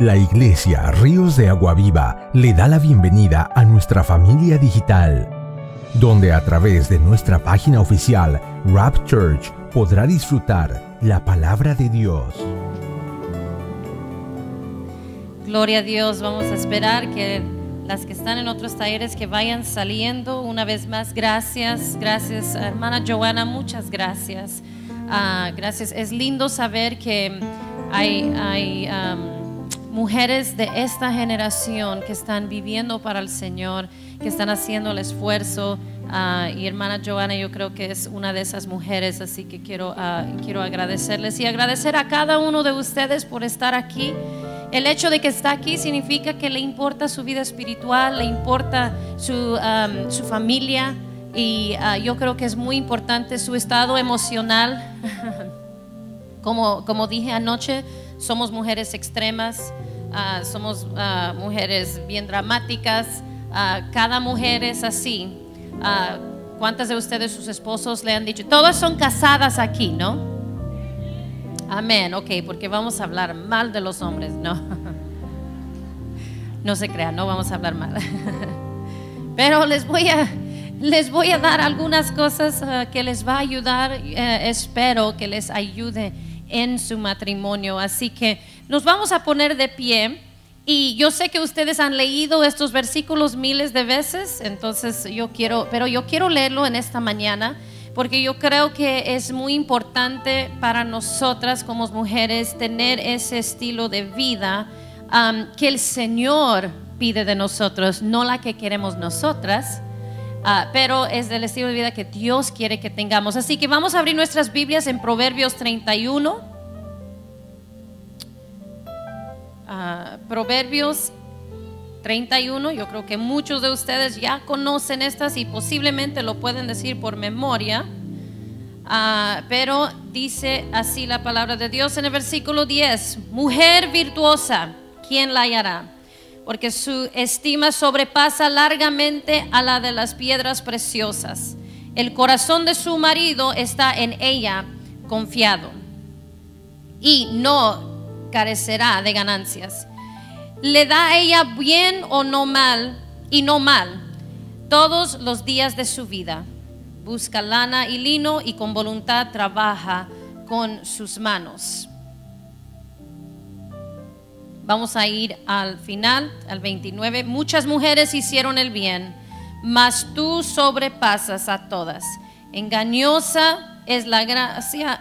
La Iglesia Ríos de Agua Viva le da la bienvenida a nuestra familia digital, donde a través de nuestra página oficial Rap Church podrá disfrutar la palabra de Dios. Gloria a Dios, vamos a esperar que las que están en otros talleres que vayan saliendo. Una vez más, gracias, gracias hermana Joana, muchas gracias. Ah, gracias, es lindo saber que hay... hay mujeres de esta generación que están viviendo para el Señor, que están haciendo el esfuerzo. Ah, y hermana Joana, yo creo que es una de esas mujeres, así que quiero, ah, quiero agradecerles y agradecer a cada uno de ustedes por estar aquí. El hecho de que está aquí significa que le importa su vida espiritual, le importa su, familia y ah, yo creo que es muy importante su estado emocional. como, como dije anoche, somos mujeres extremas, ah, somos ah, mujeres bien dramáticas, ah, cada mujer es así. ¿Cuántas de ustedes sus esposos le han dicho? Todas son casadas aquí, ¿no? Amén, ok, porque vamos a hablar mal de los hombres, no. No se crean, no vamos a hablar mal. Pero les voy a, les voy a dar algunas cosas que les va a ayudar, eh, espero que les ayude en su matrimonio. Así que nos vamos a poner de pie. Y yo sé que ustedes han leído estos versículos miles de veces, entonces yo quiero, pero yo quiero leerlo en esta mañana porque yo creo que es muy importante para nosotras como mujeres tener ese estilo de vida um, que el Señor pide de nosotros, no la que queremos nosotras Ah, pero es del estilo de vida que Dios quiere que tengamos. Así que vamos a abrir nuestras Biblias en Proverbios 31. Ah, Proverbios 31, yo creo que muchos de ustedes ya conocen estas y posiblemente lo pueden decir por memoria, ah, pero dice así la palabra de Dios en el versículo 10, mujer virtuosa, ¿quién la hallará? porque su estima sobrepasa largamente a la de las piedras preciosas. El corazón de su marido está en ella confiado y no carecerá de ganancias. Le da a ella bien o no mal y no mal todos los días de su vida. Busca lana y lino y con voluntad trabaja con sus manos. Vamos a ir al final, al 29. Muchas mujeres hicieron el bien, mas tú sobrepasas a todas. Engañosa es la gracia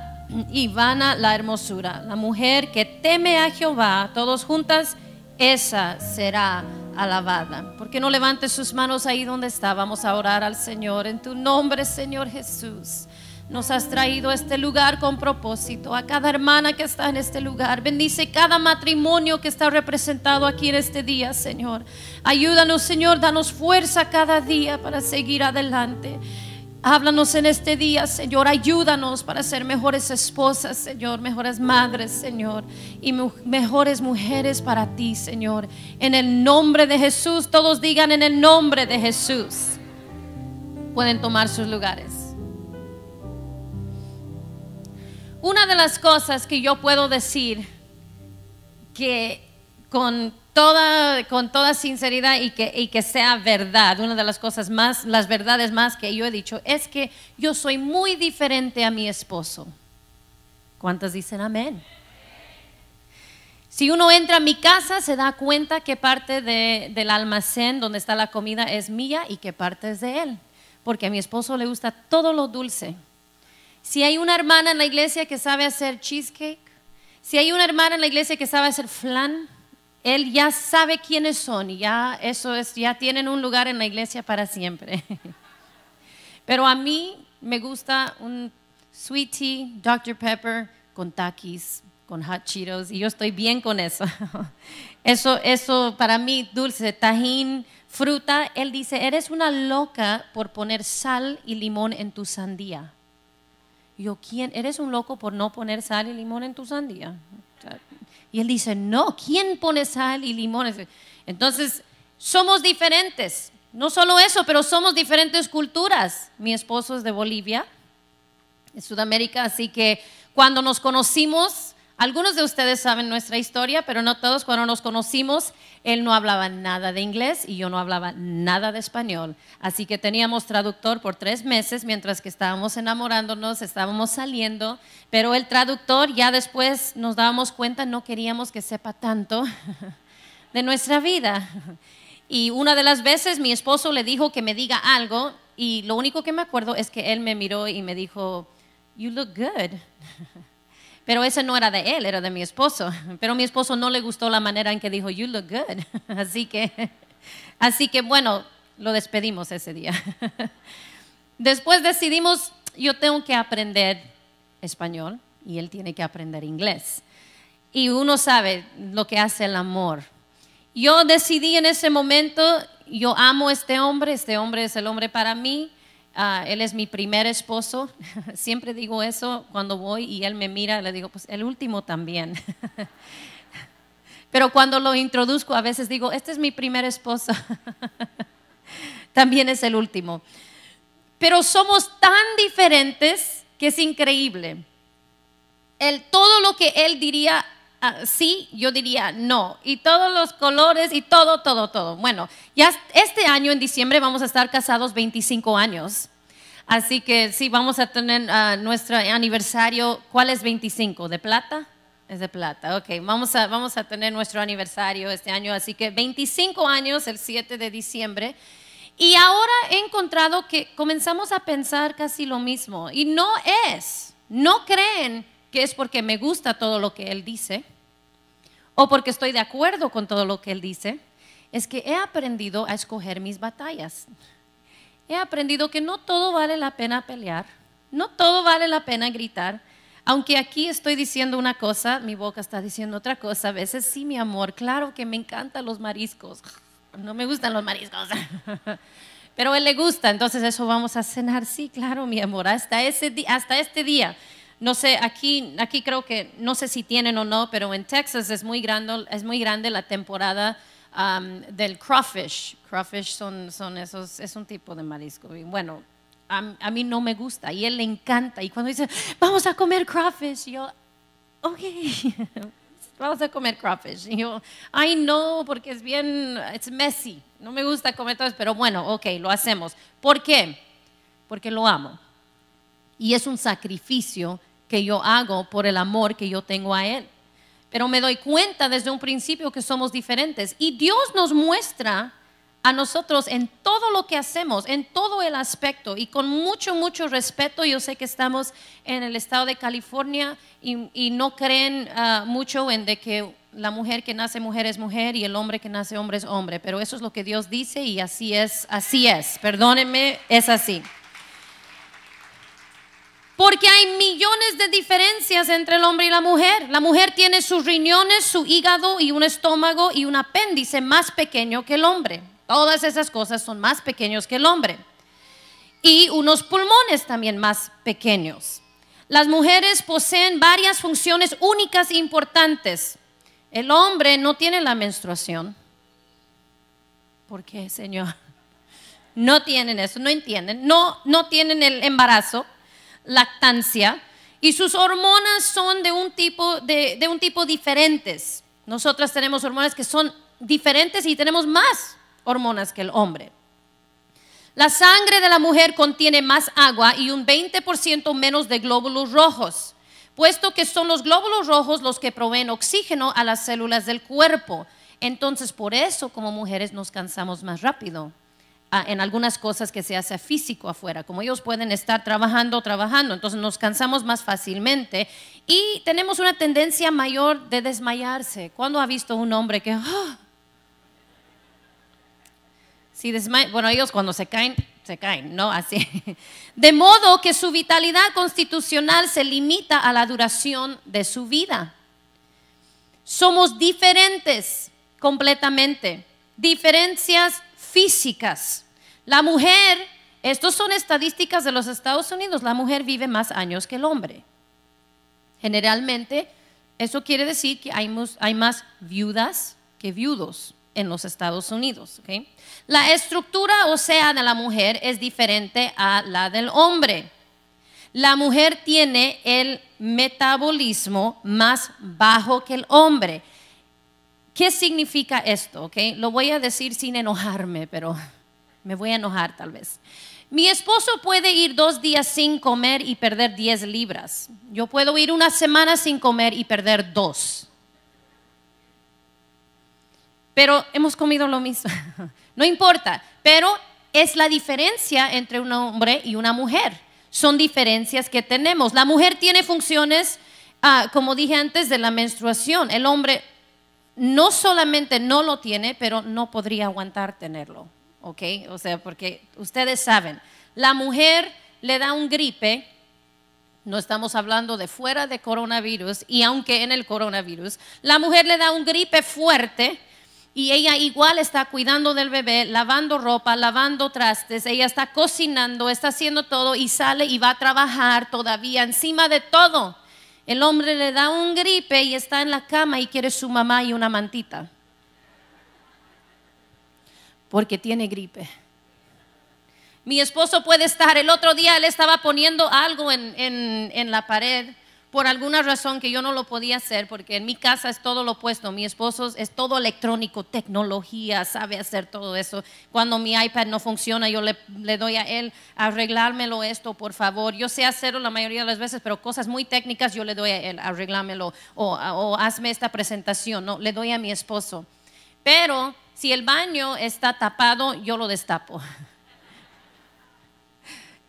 y vana la hermosura. La mujer que teme a Jehová, todos juntas, esa será alabada. qué no levantes sus manos ahí donde está? Vamos a orar al Señor en tu nombre, Señor Jesús. Nos has traído a este lugar con propósito. A cada hermana que está en este lugar. Bendice cada matrimonio que está representado aquí en este día, Señor. Ayúdanos, Señor. Danos fuerza cada día para seguir adelante. Háblanos en este día, Señor. Ayúdanos para ser mejores esposas, Señor, mejores madres, Señor, y mejores mujeres para ti, Señor. En el nombre de Jesús, todos digan en el nombre de Jesús. Pueden tomar sus lugares. Una de las cosas que yo puedo decir que con toda, sinceridad y que, sea verdad, una de las cosas más, las verdades más que yo he dicho, es que yo soy muy diferente a mi esposo. ¿Cuántas dicen amén? Si uno entra a mi casa, se da cuenta que parte del almacén donde está la comida es mía y que parte es de él. Porque a mi esposo le gusta todo lo dulce. Si hay una hermana en la iglesia que sabe hacer cheesecake, si hay una hermana en la iglesia que sabe hacer flan, él ya sabe quiénes son y ya eso ya tienen un lugar en la iglesia para siempre. Pero a mí me gusta un sweet tea, Dr. Pepper con Takis, con hot Cheetos y yo estoy bien con eso. Eso, eso para mí dulce, tajín, fruta. Él dice, eres una loca por poner sal y limón en tu sandía yo, ¿quién? ¿Eres un loco por no poner sal y limón en tu sandía? Y él dice, no, ¿quién pone sal y limón? Entonces, somos diferentes. No solo eso, pero somos diferentes culturas. Mi esposo es de Bolivia, de Sudamérica, así que cuando nos conocimos, algunos de ustedes saben nuestra historia, pero no todos. Cuando nos conocimos, él no hablaba nada de inglés y yo no hablaba nada de español. Así que teníamos traductor por tres meses mientras que estábamos enamorándonos, estábamos saliendo, pero el traductor ya después nos dábamos cuenta, no queríamos que sepa tanto de nuestra vida. Y una de las veces mi esposo le dijo que me diga algo y lo único que me acuerdo es que él me miró y me dijo, You look good. Pero ese no era de él, era de mi esposo. Pero mi esposo no le gustó la manera en que dijo, you look good. Así que, así que bueno, lo despedimos ese día. Después decidimos, yo tengo que aprender español y él tiene que aprender inglés. Y uno sabe lo que hace el amor. Yo decidí en ese momento, yo amo a este hombre, este hombre es el hombre para mí. Ah, él es mi primer esposo. Siempre digo eso cuando voy y él me mira, le digo, pues el último también. Pero cuando lo introduzco a veces digo, este es mi primer esposo. también es el último. Pero somos tan diferentes que es increíble. El, todo lo que él diría Ah, sí, yo diría no. Y todos los colores y todo, todo, todo. Bueno, ya este año en diciembre vamos a estar casados 25 años. Así que sí, vamos a tener ah, nuestro aniversario. ¿Cuál es 25? ¿De plata? Es de plata, ok. Vamos a, vamos a tener nuestro aniversario este año, así que 25 años, el 7 de diciembre. Y ahora he encontrado que comenzamos a pensar casi lo mismo. Y no es, no creen que es porque me gusta todo lo que Él dice o porque estoy de acuerdo con todo lo que Él dice, es que he aprendido a escoger mis batallas. He aprendido que no todo vale la pena pelear, no todo vale la pena gritar. Aunque aquí estoy diciendo una cosa, mi boca está diciendo otra cosa. A veces sí, mi amor, claro que me encantan los mariscos. No me gustan los mariscos. Pero él le gusta, entonces eso vamos a cenar. Sí, claro, mi amor, hasta, ese hasta este día no sé, aquí, aquí creo que, no sé si tienen o no, pero en Texas es muy grande, es muy grande la temporada del crawfish. Crawfish son, son esos, es un tipo de marisco. bueno, a, mí no me gusta y él le encanta. Y cuando dice, vamos a comer crawfish, yo, ok, vamos a comer crawfish. Y yo, ay no, porque es bien, es messy, no me gusta comer todo eso, pero bueno, ok, lo hacemos. ¿Por qué? Porque lo amo. Y es un sacrificio que yo hago por el amor que yo tengo a Él. Pero me doy cuenta desde un principio que somos diferentes. Y Dios nos muestra a nosotros en todo lo que hacemos, en todo el aspecto y con mucho, mucho respeto. Yo sé que estamos en el estado de California y, no creen ah, mucho en de que la mujer que nace mujer es mujer y el hombre que nace hombre es hombre, pero eso es lo que Dios dice y así es, así es. Perdónenme, es así. Porque hay millones de diferencias entre el hombre y la mujer. La mujer tiene sus riñones, su hígado y un estómago y un apéndice más pequeño que el hombre. Todas esas cosas son más pequeños que el hombre. Y unos pulmones también más pequeños. Las mujeres poseen varias funciones únicas e importantes. El hombre no tiene la menstruación. ¿Por qué, Señor? No tienen eso, no entienden. No, no tienen el embarazo lactancia y sus hormonas son de un tipo, de, un tipo diferentes. Nosotras tenemos hormonas que son diferentes y tenemos más hormonas que el hombre. La sangre de la mujer contiene más agua y un 20% menos de glóbulos rojos, puesto que son los glóbulos rojos los que proveen oxígeno a las células del cuerpo. Entonces, por eso como mujeres nos cansamos más rápido en algunas cosas que se hace físico afuera, como ellos pueden estar trabajando, trabajando, entonces nos cansamos más fácilmente y tenemos una tendencia mayor de desmayarse. ¿Cuándo ha visto un hombre que... Ah"? si bueno, ellos cuando se caen, se caen, ¿no? Así. De modo que su vitalidad constitucional se limita a la duración de su vida. Somos diferentes completamente. Diferencias físicas. La mujer, estos son estadísticas de los Estados Unidos, la mujer vive más años que el hombre. Generalmente, eso quiere decir que hay, más viudas que viudos en los Estados Unidos. La estructura o sea de la mujer es diferente a la del hombre. La mujer tiene el metabolismo más bajo que el hombre. ¿Qué significa esto? Okay? Lo voy a decir sin enojarme, pero me voy a enojar tal vez. Mi esposo puede ir dos días sin comer y perder 10 libras. Yo puedo ir una semana sin comer y perder dos. Pero hemos comido lo mismo. No importa, pero es la diferencia entre un hombre y una mujer. Son diferencias que tenemos. La mujer tiene funciones, ah, como dije antes, de la menstruación. El hombre no solamente no lo tiene, pero no podría aguantar tenerlo. ¿Ok? O sea, porque ustedes saben, la mujer le da un gripe, no estamos hablando de fuera de coronavirus, y aunque en el coronavirus, la mujer le da un gripe fuerte, y ella igual está cuidando del bebé, lavando ropa, lavando trastes, ella está cocinando, está haciendo todo y sale y va a trabajar todavía encima de todo. El hombre le da un gripe y está en la cama y quiere su mamá y una mantita. Porque tiene gripe. Mi esposo puede estar, el otro día él estaba poniendo algo en, en, en la pared por alguna razón que yo no lo podía hacer, porque en mi casa es todo lo opuesto, mi esposo es todo electrónico, tecnología, sabe hacer todo eso. Cuando mi iPad no funciona, yo le, doy a él, arreglármelo esto, por favor. Yo sé hacerlo la mayoría de las veces, pero cosas muy técnicas yo le doy a él, arreglármelo o, hazme esta presentación, no, le doy a mi esposo. Pero si el baño está tapado, yo lo destapo.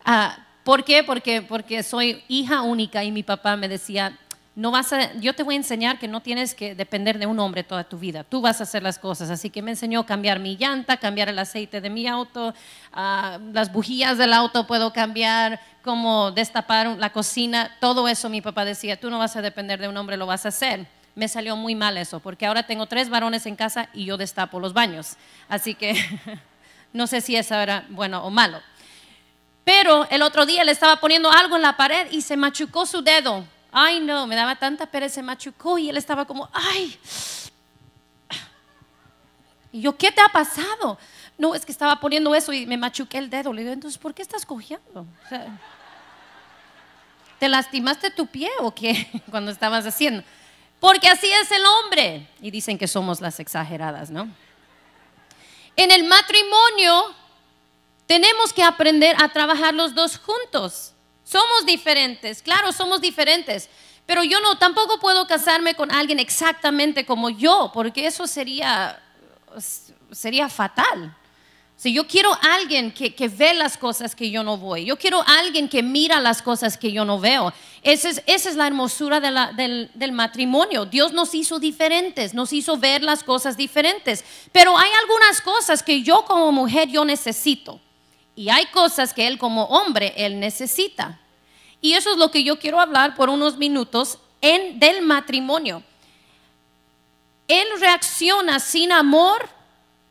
Ah, ¿Por qué? Porque, soy hija única y mi papá me decía, yo te voy a enseñar que no tienes que depender de un hombre toda tu vida, tú vas a hacer las cosas. Así que me enseñó a cambiar mi llanta, cambiar el aceite de mi auto, ah, las bujías del auto puedo cambiar, cómo destapar la cocina, todo eso mi papá decía, tú no vas a depender de un hombre, lo vas a hacer. Me salió muy mal eso, porque ahora tengo tres varones en casa y yo destapo los baños. Así que no sé si eso era bueno o malo. Pero el otro día le estaba poniendo algo en la pared y se machucó su dedo. Ay, no, me daba tanta pereza, se machucó y él estaba como, ay. Y yo, ¿qué te ha pasado? No, es que estaba poniendo eso y me machuqué el dedo. Le digo, entonces, ¿por qué estás cogiendo? ¿Te lastimaste tu pie o qué cuando estabas haciendo? Porque así es el hombre. Y dicen que somos las exageradas, ¿no? En el matrimonio tenemos que aprender a trabajar los dos juntos. Somos diferentes, claro, somos diferentes. Pero yo no, tampoco puedo casarme con alguien exactamente como yo, porque eso sería, sería fatal. Si yo quiero alguien que, que, ve las cosas que yo no voy, yo quiero alguien que mira las cosas que yo no veo. Esa es, esa es la hermosura del, del matrimonio. Dios nos hizo diferentes, nos hizo ver las cosas diferentes. Pero hay algunas cosas que yo como mujer yo necesito. Y hay cosas que él como hombre, él necesita. Y eso es lo que yo quiero hablar por unos minutos en, del matrimonio. Él reacciona sin amor,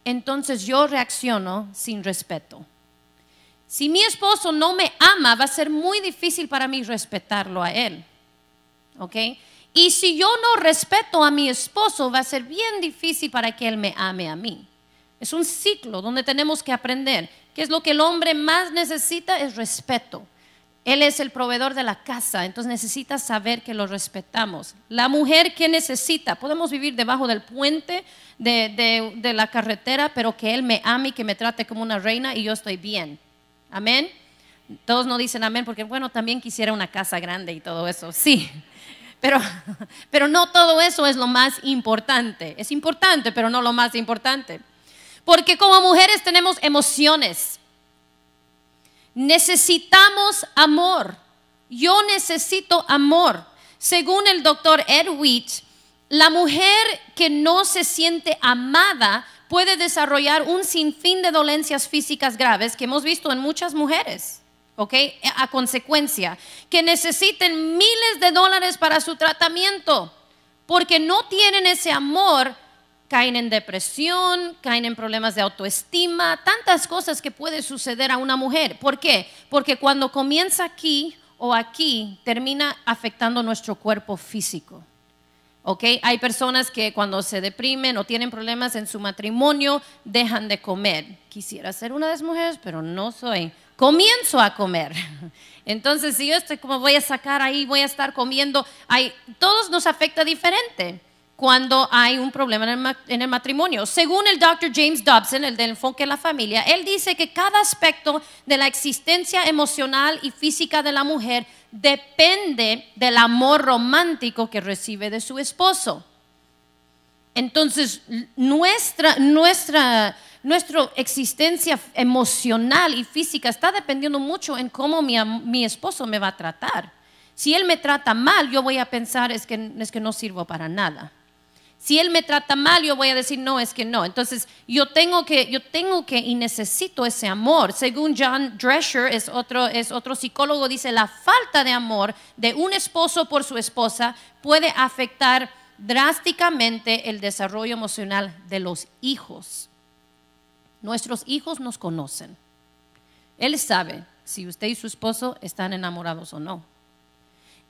entonces yo reacciono sin respeto. Si mi esposo no me ama, va a ser muy difícil para mí respetarlo a él. ¿Ok? Y si yo no respeto a mi esposo, va a ser bien difícil para que él me ame a mí. Es un ciclo donde tenemos que aprender que es lo que el hombre más necesita, es respeto. Él es el proveedor de la casa, entonces necesita saber que lo respetamos. La mujer que necesita, podemos vivir debajo del puente de, la carretera, pero que Él me ame y que me trate como una reina y yo estoy bien. Amén. Todos no dicen amén porque, bueno, también quisiera una casa grande y todo eso, sí. Pero, pero no todo eso es lo más importante. Es importante, pero no lo más importante. Porque como mujeres tenemos emociones. Necesitamos amor. Yo necesito amor. Según el doctor Ed la mujer que no se siente amada puede desarrollar un sinfín de dolencias físicas graves que hemos visto en muchas mujeres, ¿ok? A consecuencia, que necesiten miles de dólares para su tratamiento, porque no tienen ese amor caen en depresión, caen en problemas de autoestima, tantas cosas que puede suceder a una mujer. ¿Por qué? Porque cuando comienza aquí o aquí, termina afectando nuestro cuerpo físico. ¿Ok? Hay personas que cuando se deprimen o tienen problemas en su matrimonio, dejan de comer. Quisiera ser una de esas mujeres, pero no soy. Comienzo a comer. Entonces, si yo estoy como voy a sacar ahí, voy a estar comiendo, ahí, todos nos afecta diferente cuando hay un problema en el matrimonio. Según el doctor James Dobson, el del enfoque de la familia, él dice que cada aspecto de la existencia emocional y física de la mujer depende del amor romántico que recibe de su esposo. Entonces, nuestra, nuestra, nuestra existencia emocional y física está dependiendo mucho en cómo mi, mi, esposo me va a tratar. Si él me trata mal, yo voy a pensar es que, es que no sirvo para nada. Si él me trata mal, yo voy a decir, no, es que no. Entonces, yo tengo que, yo tengo que y necesito ese amor. Según John Drescher, es otro, es otro psicólogo, dice, la falta de amor de un esposo por su esposa puede afectar drásticamente el desarrollo emocional de los hijos. Nuestros hijos nos conocen. Él sabe si usted y su esposo están enamorados o no.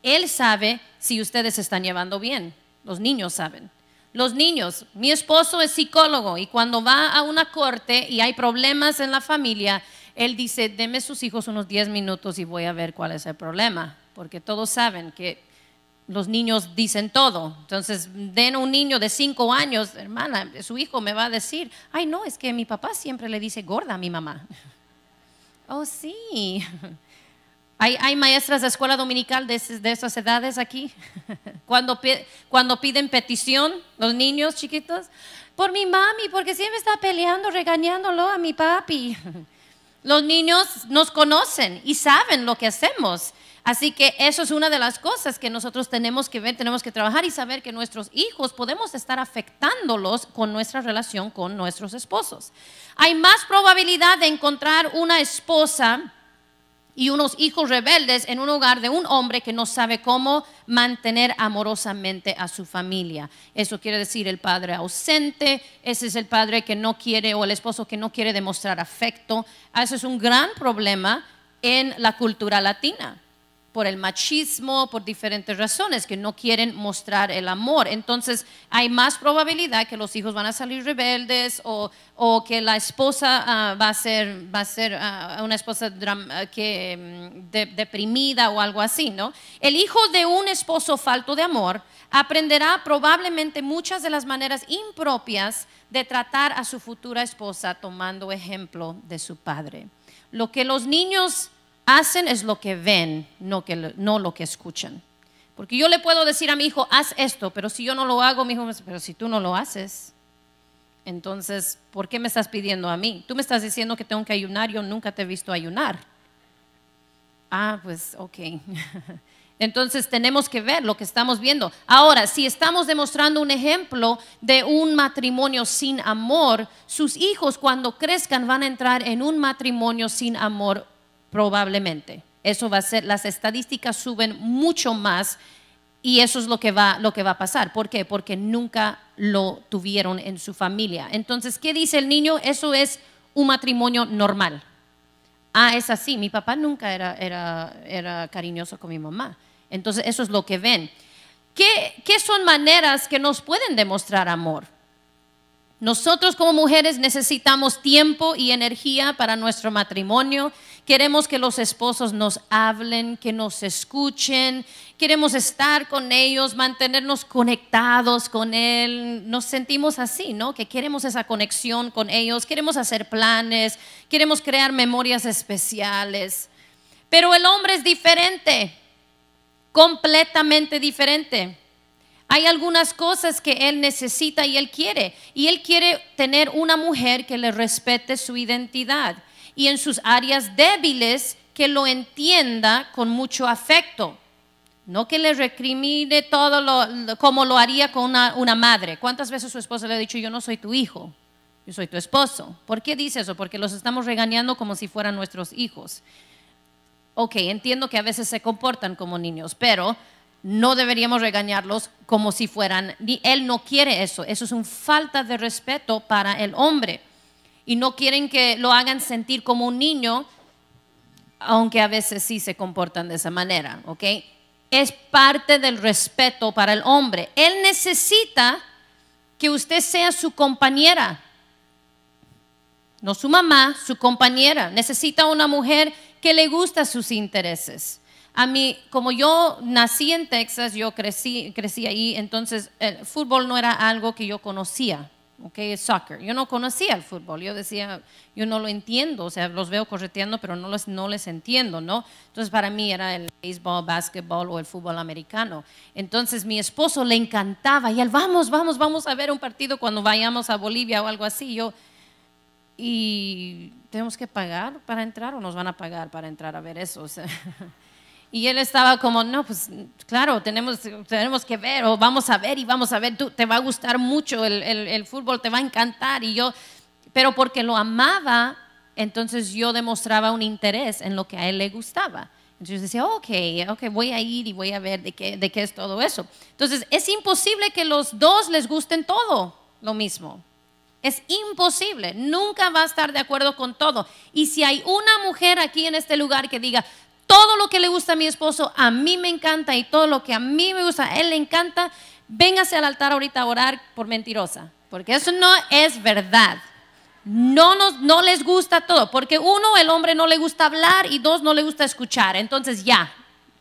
Él sabe si ustedes se están llevando bien. Los niños saben. Los niños, mi esposo es psicólogo y cuando va a una corte y hay problemas en la familia, él dice, deme sus hijos unos 10 minutos y voy a ver cuál es el problema, porque todos saben que los niños dicen todo. Entonces, den un niño de 5 años, hermana, su hijo me va a decir, ay no, es que mi papá siempre le dice gorda a mi mamá. oh, sí. Hay, maestras de escuela dominical de, esas edades aquí. Cuando, cuando piden petición, los niños chiquitos, por mi mami, porque siempre está peleando, regañándolo a mi papi. Los niños nos conocen y saben lo que hacemos. Así que eso es una de las cosas que nosotros tenemos que ver, tenemos que trabajar y saber que nuestros hijos podemos estar afectándolos con nuestra relación con nuestros esposos. Hay más probabilidad de encontrar una esposa y unos hijos rebeldes en un hogar de un hombre que no sabe cómo mantener amorosamente a su familia. Eso quiere decir el padre ausente, ese es el padre que no quiere o el esposo que no quiere demostrar afecto. Ah, eso es un gran problema en la cultura latina por el machismo, por diferentes razones, que no quieren mostrar el amor. Entonces hay más probabilidad que los hijos van a salir rebeldes o, que la esposa ah, va a ser, ah, una esposa ah, mm, deprimida o algo así, ¿no? El hijo de un esposo falto de amor aprenderá probablemente muchas de las maneras impropias de tratar a su futura esposa tomando ejemplo de su padre. Lo que los niños hacen es lo que ven, no, que, no lo que escuchan. Porque yo le puedo decir a mi hijo, haz esto, pero si yo no lo hago, mi hijo me dice, pero si tú no lo haces, entonces, ¿por qué me estás pidiendo a mí? Tú me estás diciendo que tengo que ayunar, yo nunca te he visto ayunar. Ah, pues ok. Entonces tenemos que ver lo que estamos viendo. Ahora, si estamos demostrando un ejemplo de un matrimonio sin amor, sus hijos cuando crezcan van a entrar en un matrimonio sin amor probablemente. Eso va a ser, las estadísticas suben mucho más y eso es lo que va, lo que va a pasar. ¿Por qué? Porque nunca lo tuvieron en su familia. Entonces, ¿qué dice el niño? Eso es un matrimonio normal. Ah, es así. Mi papá nunca era, era, era cariñoso con mi mamá. Entonces, eso es lo que ven. ¿Qué, ¿Qué son maneras que nos pueden demostrar amor? Nosotros como mujeres necesitamos tiempo y energía para nuestro matrimonio. Queremos que los esposos nos hablen, que nos escuchen. Queremos estar con ellos, mantenernos conectados con Él. Nos sentimos así, ¿no? Que queremos esa conexión con ellos. Queremos hacer planes. Queremos crear memorias especiales. Pero el hombre es diferente, completamente diferente. Hay algunas cosas que él necesita y él quiere. Y él quiere tener una mujer que le respete su identidad y en sus áreas débiles que lo entienda con mucho afecto. No que le recrimine todo lo, como lo haría con una, madre. ¿Cuántas veces su esposa le ha dicho, yo no soy tu hijo, yo soy tu esposo? ¿Por qué dice eso? Porque los estamos regañando como si fueran nuestros hijos. Ok, entiendo que a veces se comportan como niños, pero no deberíamos regañarlos como si fueran, él no quiere eso. Eso es una falta de respeto para el hombre y no quieren que lo hagan sentir como un niño, aunque a veces sí se comportan de esa manera, ¿ok? Es parte del respeto para el hombre. Él necesita que usted sea su compañera, no su mamá, su compañera. Necesita una mujer que le gusta sus intereses. A mí, como yo nací en Texas, yo crecí, crecí ahí, entonces el eh, fútbol no era algo que yo conocía ok, soccer. Yo no conocía el fútbol, yo decía, yo no lo entiendo, o sea, los veo correteando, pero no, no les entiendo, ¿no? Entonces, para mí era el béisbol, básquetbol o el fútbol americano. Entonces, mi esposo le encantaba, y él, vamos, vamos, vamos a ver un partido cuando vayamos a Bolivia o algo así. Yo, y tenemos que pagar para entrar o nos van a pagar para entrar a ver eso. O sea. Y él estaba como, no, pues claro, tenemos, tenemos que ver, o vamos a ver y vamos a ver, tú, te va a gustar mucho el, el, fútbol, te va a encantar. Y yo, pero porque lo amaba, entonces yo demostraba un interés en lo que a él le gustaba. Entonces decía, ok, ok, voy a ir y voy a ver de qué, de qué es todo eso. Entonces, es imposible que los dos les gusten todo lo mismo. Es imposible, nunca va a estar de acuerdo con todo. Y si hay una mujer aquí en este lugar que diga, todo lo que le gusta a mi esposo, a mí me encanta y todo lo que a mí me gusta, a él le encanta, véngase al altar ahorita a orar por mentirosa, porque eso no es verdad. No, nos, no les gusta todo, porque uno, el hombre no le gusta hablar y dos, no le gusta escuchar. Entonces ya,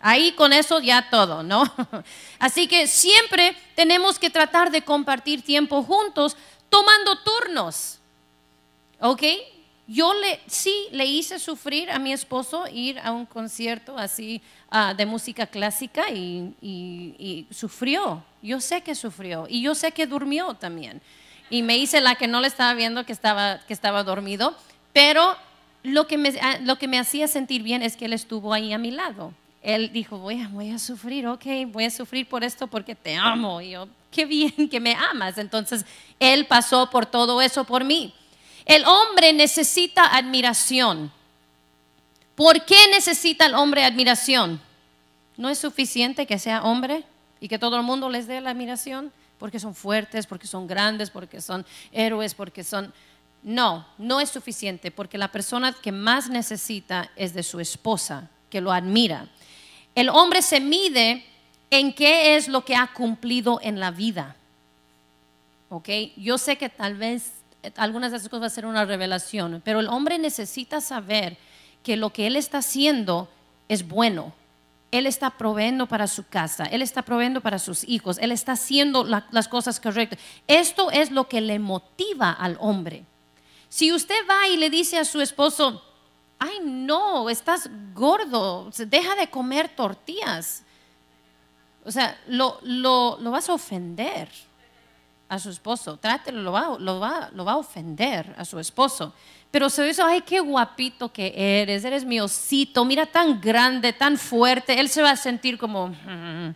Ahí con eso ya todo, ¿no? Así que siempre tenemos que tratar de compartir tiempo juntos tomando turnos, ¿ok? Yo sí le hice sufrir a mi esposo ir a un concierto así ah, de música clásica y, sufrió. Yo sé que sufrió y yo sé que durmió también. Y me hice la que no le estaba viendo que estaba, que estaba dormido, pero lo que, me, ah, hacía sentir bien es que él estuvo ahí a mi lado. Él dijo, voy a, sufrir, ok, voy a sufrir por esto porque te amo. Y yo, qué bien que me amas. Entonces, él pasó por todo eso por mí. El hombre necesita admiración. ¿Por qué necesita el hombre admiración? ¿No es suficiente que sea hombre y que todo el mundo les dé la admiración? Porque son fuertes, porque son grandes, porque son héroes, porque son... No, no es suficiente porque la persona que más necesita es de su esposa, que lo admira. El hombre se mide en qué es lo que ha cumplido en la vida. ¿Ok? Yo sé que tal vez algunas de esas cosas va a ser una revelación, pero el hombre necesita saber que lo que él está haciendo es bueno. Él está proveendo para su casa, él está proveendo para sus hijos, él está haciendo las cosas correctas. Esto es lo que le motiva al hombre. Si usted va y le dice a su esposo, ay no, estás gordo, deja de comer tortillas, o sea, lo vas a ofender a su esposo, trátelo, lo va, lo lo va a ofender a su esposo. Pero se dice, ay, qué guapito que eres, eres mi osito, mira tan grande, tan fuerte. Él se va a sentir como, mm,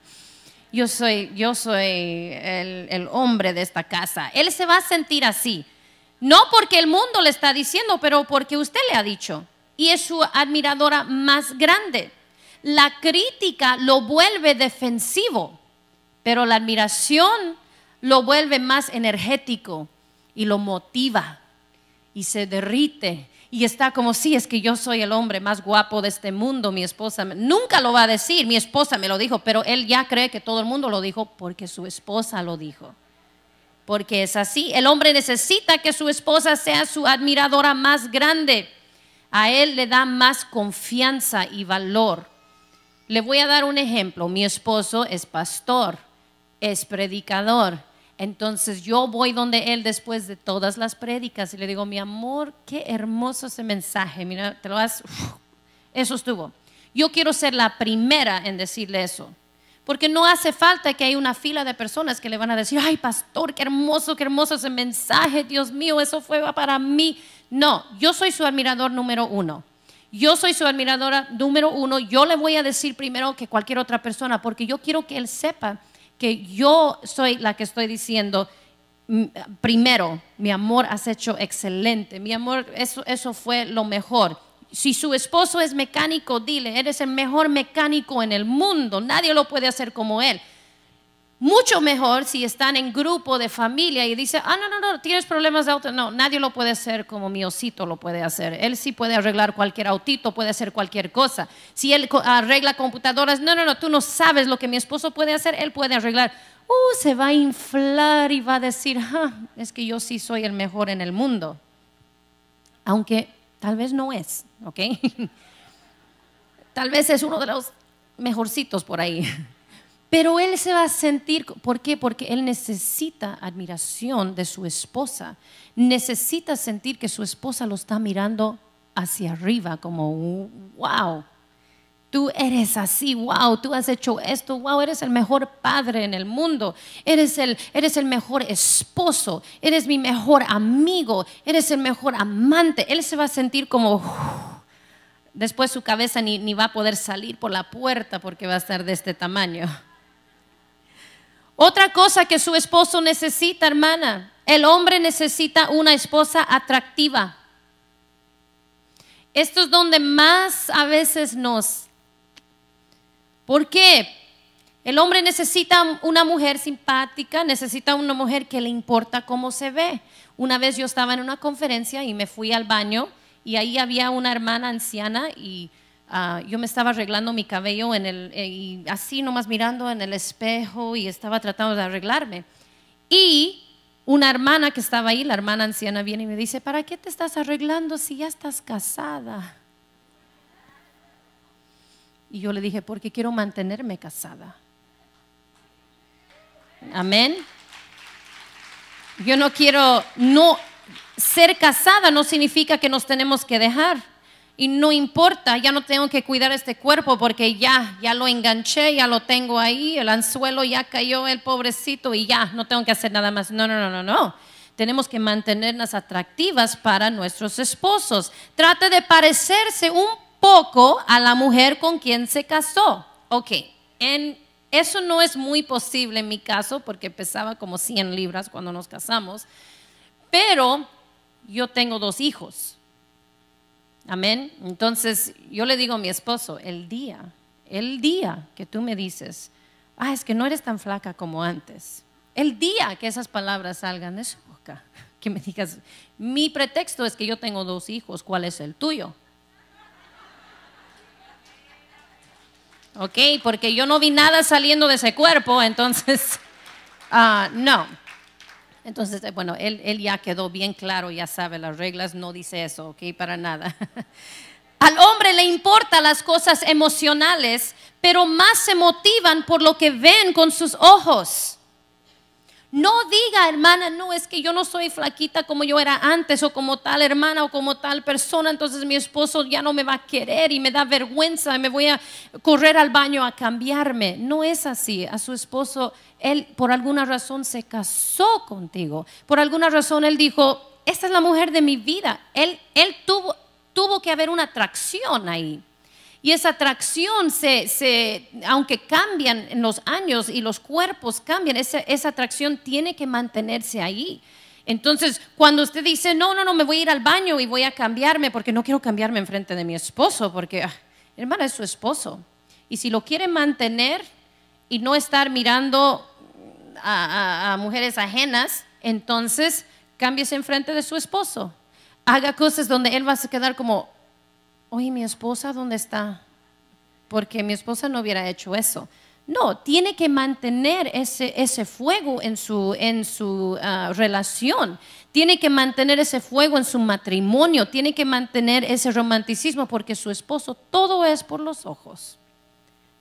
yo soy, yo soy el, el hombre de esta casa. Él se va a sentir así. No porque el mundo le está diciendo, pero porque usted le ha dicho. Y es su admiradora más grande. La crítica lo vuelve defensivo, pero la admiración lo vuelve más energético y lo motiva y se derrite y está como si es que yo soy el hombre más guapo de este mundo, mi esposa nunca lo va a decir, mi esposa me lo dijo, pero él ya cree que todo el mundo lo dijo porque su esposa lo dijo. Porque es así, el hombre necesita que su esposa sea su admiradora más grande. A él le da más confianza y valor. Le voy a dar un ejemplo. Mi esposo es pastor, es predicador, entonces yo voy donde él después de todas las prédicas y le digo, mi amor, qué hermoso ese mensaje. Mira, te lo vas, eso estuvo. Yo quiero ser la primera en decirle eso. Porque no hace falta que hay una fila de personas que le van a decir, ay pastor, qué hermoso, qué hermoso ese mensaje, Dios mío, eso fue para mí. No, yo soy su admirador número uno. Yo soy su admiradora número uno. Yo le voy a decir primero que cualquier otra persona, porque yo quiero que él sepa yo soy la que estoy diciendo, primero, mi amor has hecho excelente, mi amor, eso, eso fue lo mejor. Si su esposo es mecánico, dile, eres el mejor mecánico en el mundo, nadie lo puede hacer como él. Mucho mejor si están en grupo de familia y dice, ah, no, no, no, tienes problemas de auto. No, nadie lo puede hacer como mi osito lo puede hacer. Él sí puede arreglar cualquier autito, puede hacer cualquier cosa. Si él arregla computadoras, no, no, no, tú no sabes lo que mi esposo puede hacer, él puede arreglar. Uh, se va a inflar y va a decir, ah, es que yo sí soy el mejor en el mundo. Aunque tal vez no es, ¿ok? tal vez es uno de los mejorcitos por ahí. Pero él se va a sentir, ¿por qué? Porque él necesita admiración de su esposa. Necesita sentir que su esposa lo está mirando hacia arriba, como, wow, tú eres así, wow, tú has hecho esto, wow, eres el mejor padre en el mundo, eres el, eres el mejor esposo, eres mi mejor amigo, eres el mejor amante. Él se va a sentir como... después su cabeza ni va a poder salir por la puerta porque va a estar de este tamaño. Otra cosa que su esposo necesita, hermana, el hombre necesita una esposa atractiva. Esto es donde más a veces nos... ¿Por qué? El hombre necesita una mujer simpática, necesita una mujer que le importa cómo se ve. Una vez yo estaba en una conferencia y me fui al baño y ahí había una hermana anciana y Ah, yo me estaba arreglando mi cabello en el, eh, y así nomás mirando en el espejo y estaba tratando de arreglarme. Y una hermana que estaba ahí, la hermana anciana, viene y me dice, ¿para qué te estás arreglando si ya estás casada? Y yo le dije, porque quiero mantenerme casada. Amén. Yo no quiero, no, ser casada no significa que nos tenemos que dejar y no importa, ya no tengo que cuidar este cuerpo porque ya, ya lo enganché, ya lo tengo ahí, el anzuelo ya cayó, el pobrecito y ya, no tengo que hacer nada más. No, no, no, no, no. Tenemos que mantenernos atractivas para nuestros esposos. Trate de parecerse un poco a la mujer con quien se casó. Ok, en, eso no es muy posible en mi caso porque pesaba como 100 libras cuando nos casamos, pero yo tengo dos hijos Amén. Entonces yo le digo a mi esposo, el día, el día que tú me dices, ah, es que no eres tan flaca como antes, el día que esas palabras salgan de su boca, que me digas, mi pretexto es que yo tengo dos hijos, ¿cuál es el tuyo? Ok, porque yo no vi nada saliendo de ese cuerpo, entonces, ah, no. Entonces, eh, bueno, él, ya quedó bien claro, ya sabe, las reglas no dice eso, ¿ok? Para nada. Al hombre le importan las cosas emocionales, pero más se motivan por lo que ven con sus ojos. No diga, hermana, no, es que yo no soy flaquita como yo era antes o como tal hermana o como tal persona, entonces mi esposo ya no me va a querer y me da vergüenza, me voy a correr al baño a cambiarme. No es así, a su esposo él por alguna razón se casó contigo. Por alguna razón Él dijo, esta es la mujer de mi vida. Él, él tuvo, tuvo que haber una atracción ahí. Y esa atracción, se, aunque cambian los años y los cuerpos cambian, esa, atracción tiene que mantenerse ahí. Entonces, cuando usted dice, no, no, no, me voy a ir al baño y voy a cambiarme porque no quiero cambiarme en frente de mi esposo, porque, ah, hermana, es su esposo. Y si lo quiere mantener y no estar mirando a, mujeres ajenas, entonces cámbiese enfrente de su esposo. Haga cosas donde él va a quedar como, oye, mi esposa, ¿dónde está? Porque mi esposa no hubiera hecho eso. No, tiene que mantener ese, ese fuego en su, en su ah, relación, tiene que mantener ese fuego en su matrimonio, tiene que mantener ese romanticismo porque su esposo todo es por los ojos,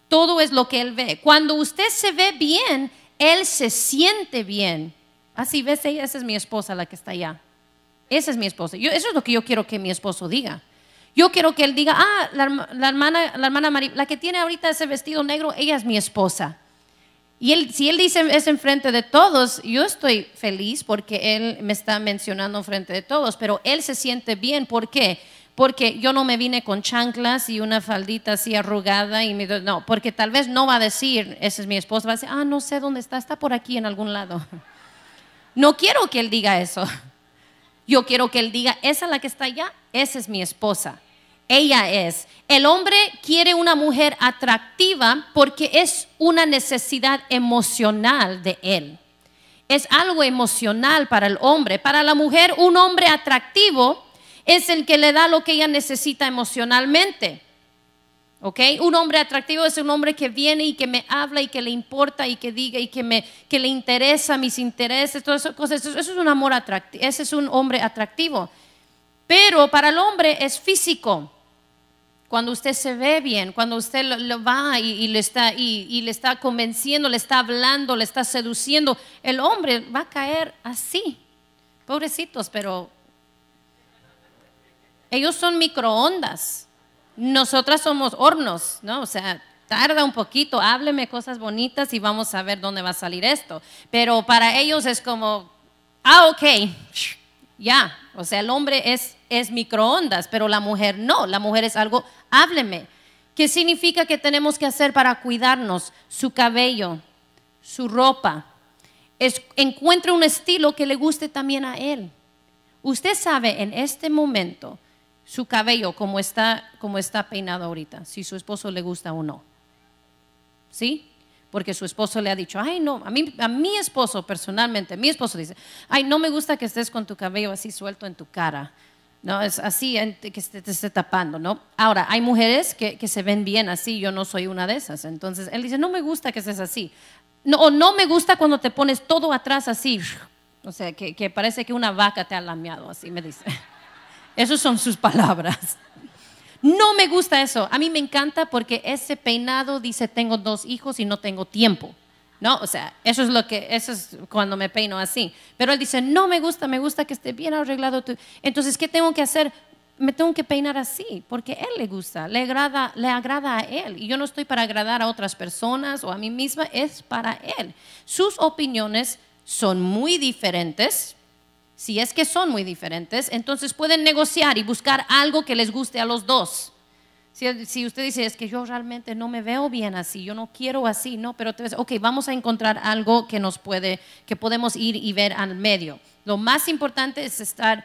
todo es lo que él ve. Cuando usted se ve bien, él se siente bien. Así, ah, ves, esa es mi esposa la que está allá. Esa es mi esposa. eso es lo que yo quiero que mi esposo diga. Yo quiero que él diga, ah, la, hermana, la hermana María, la que tiene ahorita ese vestido negro, ella es mi esposa. Y si él dice es enfrente de todos, yo estoy feliz porque él me está mencionando enfrente de todos, pero él se siente bien. ¿Por qué? porque yo no me vine con chanclas y una faldita así arrugada y me, no, porque tal vez no va a decir, esa es mi esposa, va a decir, ah, no sé dónde está, está por aquí en algún lado. No quiero que él diga eso. Yo quiero que él diga, esa es la que está allá, esa es mi esposa. Ella es. El hombre quiere una mujer atractiva porque es una necesidad emocional de él. Es algo emocional para el hombre. Para la mujer, un hombre atractivo es el que le da lo que ella necesita emocionalmente. ¿Ok? Un hombre atractivo es un hombre que viene y que me habla y que le importa y que diga y que, me, que le interesa mis intereses, todas esas cosas. Eso, es un amor atractivo, ese es un hombre atractivo. Pero para el hombre es físico. Cuando usted se ve bien, cuando usted lo, va y, le está, y le está convenciendo, le está hablando, le está seduciendo, el hombre va a caer así. Pobrecitos, pero ellos son microondas. Nosotras somos hornos, ¿no? O sea, tarda un poquito, hábleme cosas bonitas y vamos a ver dónde va a salir esto. Pero para ellos es como, ah, ok, ya. O sea, el hombre es, microondas, pero la mujer no. La mujer es algo, hábleme. ¿Qué significa que tenemos que hacer para cuidarnos? Su cabello, su ropa. encuentre un estilo que le guste también a él. Usted sabe en este momento su cabello, como está, está peinado ahorita, si su esposo le gusta o no. ¿Sí? Porque su esposo le ha dicho, ay no, a, mí, a mi esposo personalmente, mi esposo dice, ay no me gusta que estés con tu cabello así suelto en tu cara. No, es así que te esté tapando, ¿no? Ahora, hay mujeres que, se ven bien así, yo no soy una de esas. Entonces, él dice, no me gusta que estés así. No, o no me gusta cuando te pones todo atrás así. O sea, que, que parece que una vaca te ha lameado, así me dice. Esas son sus palabras. No me gusta eso. A mí me encanta porque ese peinado dice tengo dos hijos y no tengo tiempo. No, o sea, eso es lo que eso es cuando me peino así. Pero él dice, "No me gusta, me gusta que esté bien arreglado Entonces, ¿qué tengo que hacer? Me tengo que peinar así porque a él le gusta, le agrada, le agrada a él. Y yo no estoy para agradar a otras personas o a mí misma, es para él. Sus opiniones son muy diferentes, si es que son muy diferentes, entonces pueden negociar y buscar algo que les guste a los dos. Si, usted dice, es que yo realmente no me veo bien así, yo no quiero así, no, pero te ves, ok, vamos a encontrar algo que nos puede, que podemos ir y ver al medio. Lo más importante es estar,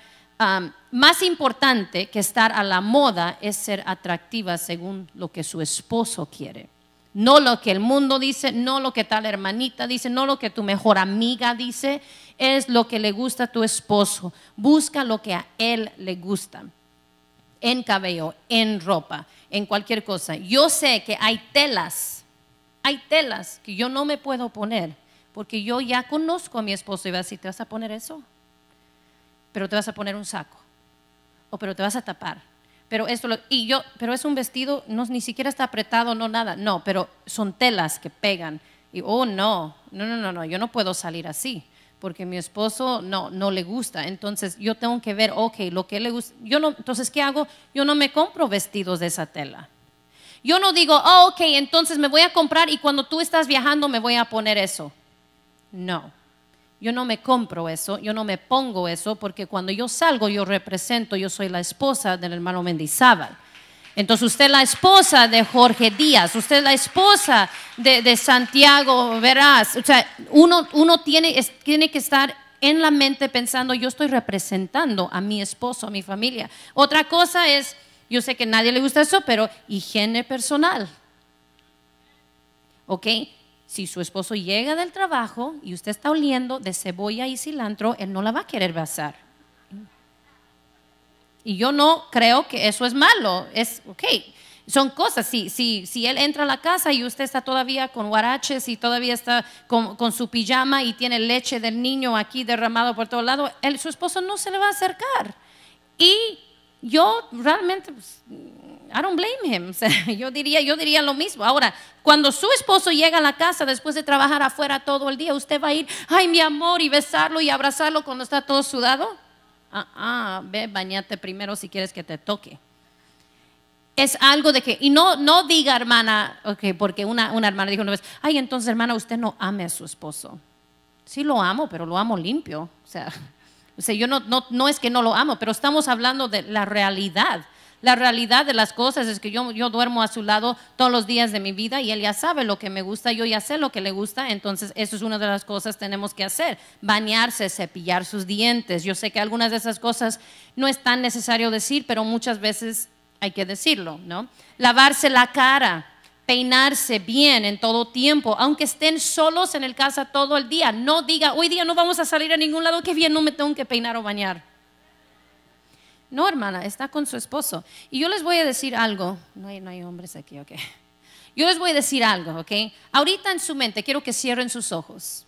más importante que estar a la moda es ser atractiva según lo que su esposo quiere. No lo que el mundo dice, no lo que tal hermanita dice, no lo que tu mejor amiga dice, es lo que le gusta a tu esposo. Busca lo que a él le gusta. En cabello, en ropa, en cualquier cosa. Yo sé que hay telas, hay telas que yo no me puedo poner porque yo ya conozco a mi esposo y va a decir, ¿te vas a poner eso? Pero te vas a poner un saco. O pero te vas a tapar pero esto y yo, pero es un vestido, no ni siquiera está apretado, no nada, no, pero son telas que pegan y oh no, no, no, no, no, yo no puedo salir así porque mi esposo no, no le gusta. Entonces yo tengo que ver, ok, lo que le gusta. Yo no, entonces, ¿qué hago? Yo no me compro vestidos de esa tela. Yo no digo, oh, ok, entonces me voy a comprar y cuando tú estás viajando me voy a poner eso. No, yo no me compro eso, yo no me pongo eso, porque cuando yo salgo yo represento, yo soy la esposa del hermano Mendizábal. Entonces usted es la esposa de Jorge Díaz, usted es la esposa de, Santiago Verás. O sea, uno, uno tiene, tiene que estar en la mente pensando, yo estoy representando a mi esposo, a mi familia. Otra cosa es, yo sé que a nadie le gusta eso, pero higiene personal. ¿Ok? Si su esposo llega del trabajo y usted está oliendo de cebolla y cilantro, él no la va a querer basar. Y yo no creo que eso es malo. Es, ok, son cosas. Si, si, si él entra a la casa y usted está todavía con huaraches y todavía está con, su pijama y tiene leche del niño aquí derramado por todo lado, su esposo no se le va a acercar. Y yo realmente, pues, I don't blame him. yo, diría, yo diría lo mismo. Ahora, cuando su esposo llega a la casa después de trabajar afuera todo el día, usted va a ir, ay, mi amor, y besarlo y abrazarlo cuando está todo sudado. Ah, ah, ve, bañate primero si quieres que te toque. Es algo de que, y no, no diga hermana, porque una, hermana dijo una vez, ay, entonces hermana, usted no ame a su esposo. Sí lo amo, pero lo amo limpio. O sea, o sea yo no, no, no es que no lo amo, pero estamos hablando de la realidad. La realidad de las cosas es que yo, duermo a su lado todos los días de mi vida y él ya sabe lo que me gusta, yo ya sé lo que le gusta, entonces eso es una de las cosas que tenemos que hacer, bañarse, cepillar sus dientes. Yo sé que algunas de esas cosas no es tan necesario decir, pero muchas veces hay que decirlo, ¿no? Lavarse la cara, peinarse bien en todo tiempo, aunque estén solos en el casa todo el día. No diga, hoy día no vamos a salir a ningún lado, que bien, no me tengo que peinar o bañar. No, hermana, está con su esposo. Y yo les voy a decir algo. No hay, hombres aquí, ok. Yo les voy a decir algo, ok. Ahorita en su mente quiero que cierren sus ojos.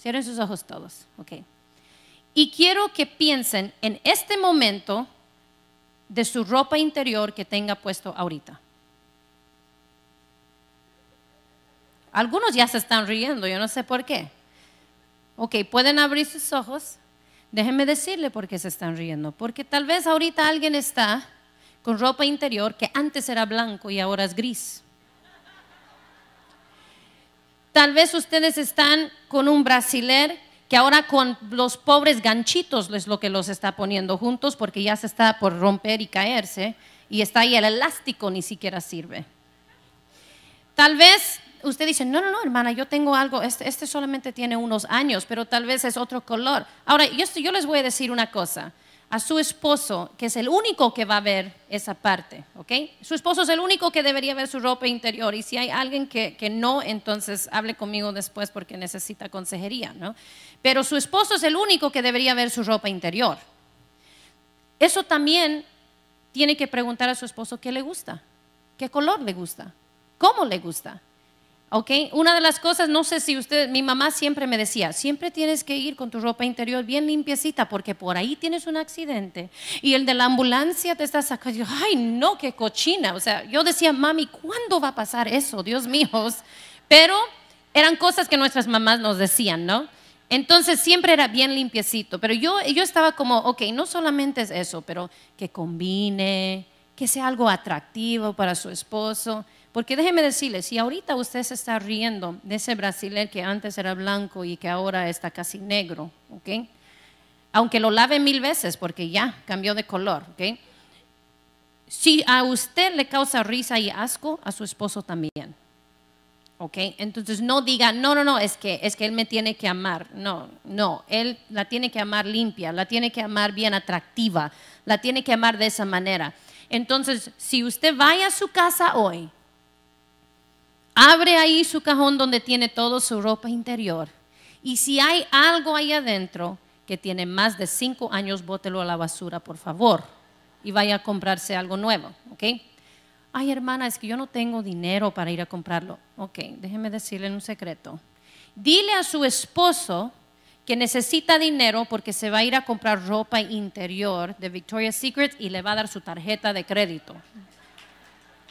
Cierren sus ojos todos, ok. Y quiero que piensen en este momento de su ropa interior que tenga puesto ahorita. Algunos ya se están riendo, yo no sé por qué. Ok, pueden abrir sus ojos. Déjenme decirle por qué se están riendo. Porque tal vez ahorita alguien está con ropa interior que antes era blanco y ahora es gris. Tal vez ustedes están con un brasiler que ahora con los pobres ganchitos es lo que los está poniendo juntos porque ya se está por romper y caerse y está ahí el elástico ni siquiera sirve. Tal vez usted dice, no, no, no, hermana, yo tengo algo, este, este, solamente tiene unos años, pero tal vez es otro color. Ahora, yo, les voy a decir una cosa a su esposo, que es el único que va a ver esa parte, ¿ok? Su esposo es el único que debería ver su ropa interior y si hay alguien que, que, no, entonces hable conmigo después porque necesita consejería, ¿no? Pero su esposo es el único que debería ver su ropa interior. Eso también tiene que preguntar a su esposo qué le gusta, qué color le gusta, cómo le gusta. ¿Ok? Una de las cosas, no sé si usted, mi mamá siempre me decía, siempre tienes que ir con tu ropa interior bien limpiecita porque por ahí tienes un accidente y el de la ambulancia te está sacando, ay no, qué cochina. O sea, yo decía, mami, ¿cuándo va a pasar eso? Dios mío. Pero eran cosas que nuestras mamás nos decían, ¿no? Entonces siempre era bien limpiecito, pero yo, yo estaba como, ok, no solamente es eso, pero que combine, que sea algo atractivo para su esposo. Porque déjeme decirle, si ahorita usted se está riendo de ese brasileño que antes era blanco y que ahora está casi negro, Aunque lo lave mil veces porque ya cambió de color, Si a usted le causa risa y asco, a su esposo también. Entonces no diga, no, no, no, es que, es que él me tiene que amar. No, no, él la tiene que amar limpia, la tiene que amar bien atractiva, la tiene que amar de esa manera. Entonces, si usted vaya a su casa hoy Abre ahí su cajón donde tiene toda su ropa interior. Y si hay algo ahí adentro que tiene más de cinco años, bótelo a la basura, por favor. Y vaya a comprarse algo nuevo, ¿ok? Ay, hermana, es que yo no tengo dinero para ir a comprarlo. Ok, déjeme decirle un secreto. Dile a su esposo que necesita dinero porque se va a ir a comprar ropa interior de Victoria's Secret y le va a dar su tarjeta de crédito.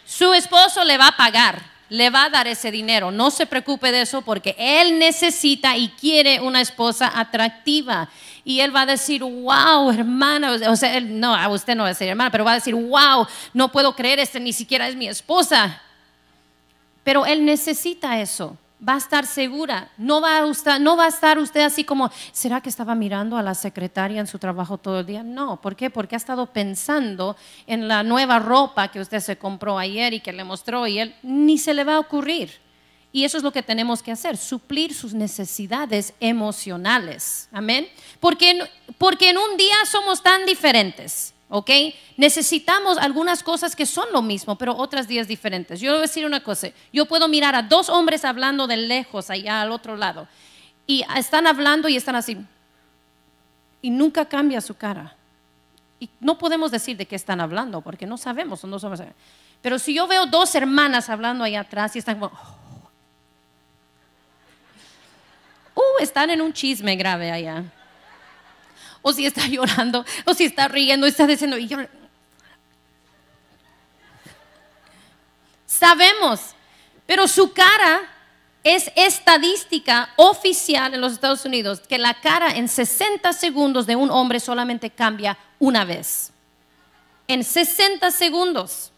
Su esposo le va a pagar le va a dar ese dinero. No se preocupe de eso porque él necesita y quiere una esposa atractiva. Y él va a decir, wow, hermana, o sea, él, no, a usted no va a decir hermana, pero va a decir, wow, no puedo creer, este ni siquiera es mi esposa. Pero él necesita eso va a estar segura, no va a, no va a estar usted así como, ¿será que estaba mirando a la secretaria en su trabajo todo el día? No, ¿por qué? Porque ha estado pensando en la nueva ropa que usted se compró ayer y que le mostró y él ni se le va a ocurrir. Y eso es lo que tenemos que hacer, suplir sus necesidades emocionales. Amén. Porque, porque en un día somos tan diferentes. ¿Ok? Necesitamos algunas cosas que son lo mismo, pero otras días diferentes. Yo voy a decir una cosa, yo puedo mirar a dos hombres hablando de lejos, allá al otro lado, y están hablando y están así, y nunca cambia su cara. Y no podemos decir de qué están hablando, porque no sabemos, dos hombres. Pero si yo veo dos hermanas hablando allá atrás y están como... Oh". uh, están en un chisme grave allá o si está llorando, o si está riendo, está diciendo, Sabemos, pero su cara es estadística oficial en los Estados Unidos que la cara en 60 segundos de un hombre solamente cambia una vez. En 60 segundos.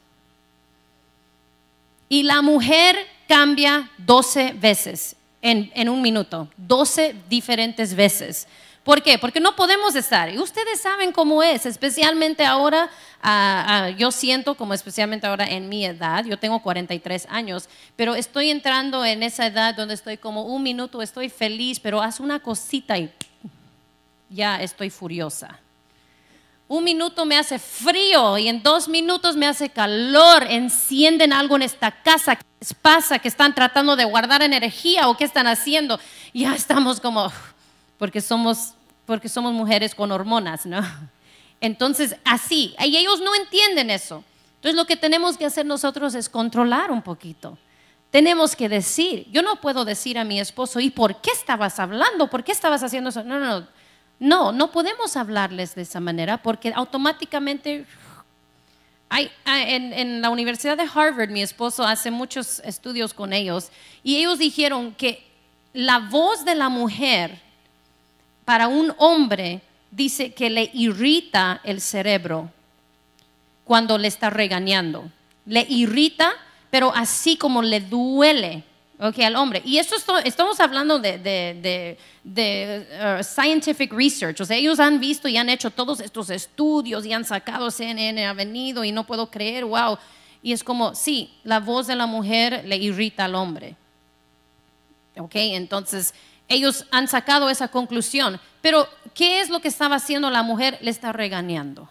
Y la mujer cambia 12 veces en, en un minuto, 12 diferentes veces. ¿Por qué? Porque no podemos estar. Y ustedes saben cómo es, especialmente ahora, ah, ah, yo siento como especialmente ahora en mi edad, yo tengo 43 años, pero estoy entrando en esa edad donde estoy como un minuto, estoy feliz, pero haz una cosita y ya estoy furiosa. Un minuto me hace frío y en dos minutos me hace calor. Encienden algo en esta casa. ¿Qué pasa? ¿Que están tratando de guardar energía o qué están haciendo? Ya estamos como, porque somos porque somos mujeres con hormonas, ¿no? Entonces, así, y ellos no entienden eso. Entonces, lo que tenemos que hacer nosotros es controlar un poquito. Tenemos que decir, yo no puedo decir a mi esposo, ¿y por qué estabas hablando? ¿Por qué estabas haciendo eso? No, no, no. No, no podemos hablarles de esa manera porque automáticamente... Hay, en, en la Universidad de Harvard, mi esposo hace muchos estudios con ellos y ellos dijeron que la voz de la mujer para un hombre dice que le irrita el cerebro cuando le está regañando. Le irrita, pero así como le duele okay, al hombre. Y esto estamos hablando de, uh, scientific research. ellos han visto y han hecho todos estos estudios y han sacado CNN, ha venido y no puedo creer, wow. Y es como, sí, la voz de la mujer le irrita al hombre. Ok, entonces ellos han sacado esa conclusión. Pero, ¿qué es lo que estaba haciendo la mujer? Le está regañando.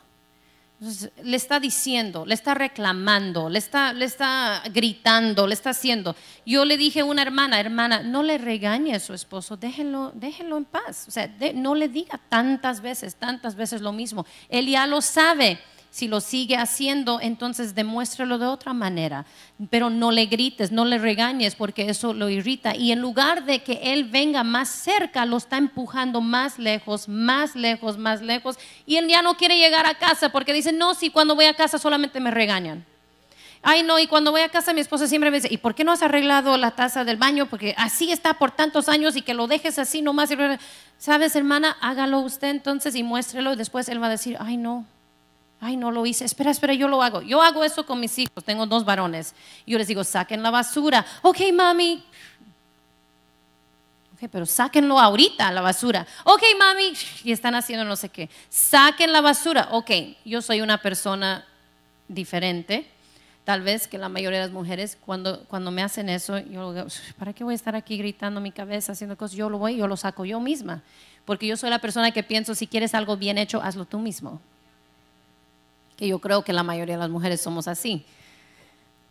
le está diciendo, le está reclamando, le está, le está gritando, le está haciendo. Yo le dije a una hermana, hermana, no le regañe a su esposo, déjenlo, déjenlo en paz. O sea, no le diga tantas veces, tantas veces lo mismo. Él ya lo sabe. Si lo sigue haciendo, entonces demuéstralo de otra manera. Pero no le grites, no le regañes porque eso lo irrita. Y en lugar de que él venga más cerca, lo está empujando más lejos, más lejos, más lejos. Y él ya no quiere llegar a casa porque dice, no, si cuando voy a casa solamente me regañan. Ay, no, y cuando voy a casa mi esposa siempre me dice, ¿y por qué no has arreglado la taza del baño? Porque así está por tantos años y que lo dejes así nomás. Sabes, hermana, hágalo usted entonces y muéstrelo y después él va a decir, ay, no, Ay, no lo hice. Espera, espera, yo lo hago. Yo hago eso con mis hijos. Tengo dos varones. Yo les digo, saquen la basura. Ok, mami. Ok, pero sáquenlo ahorita, la basura. Ok, mami. Y están haciendo no sé qué. Saquen la basura. Ok, yo soy una persona diferente. Tal vez que la mayoría de las mujeres, cuando, cuando me hacen eso, yo digo, ¿para qué voy a estar aquí gritando mi cabeza, haciendo cosas? Yo lo voy, yo lo saco yo misma. Porque yo soy la persona que pienso, si quieres algo bien hecho, hazlo tú mismo que yo creo que la mayoría de las mujeres somos así.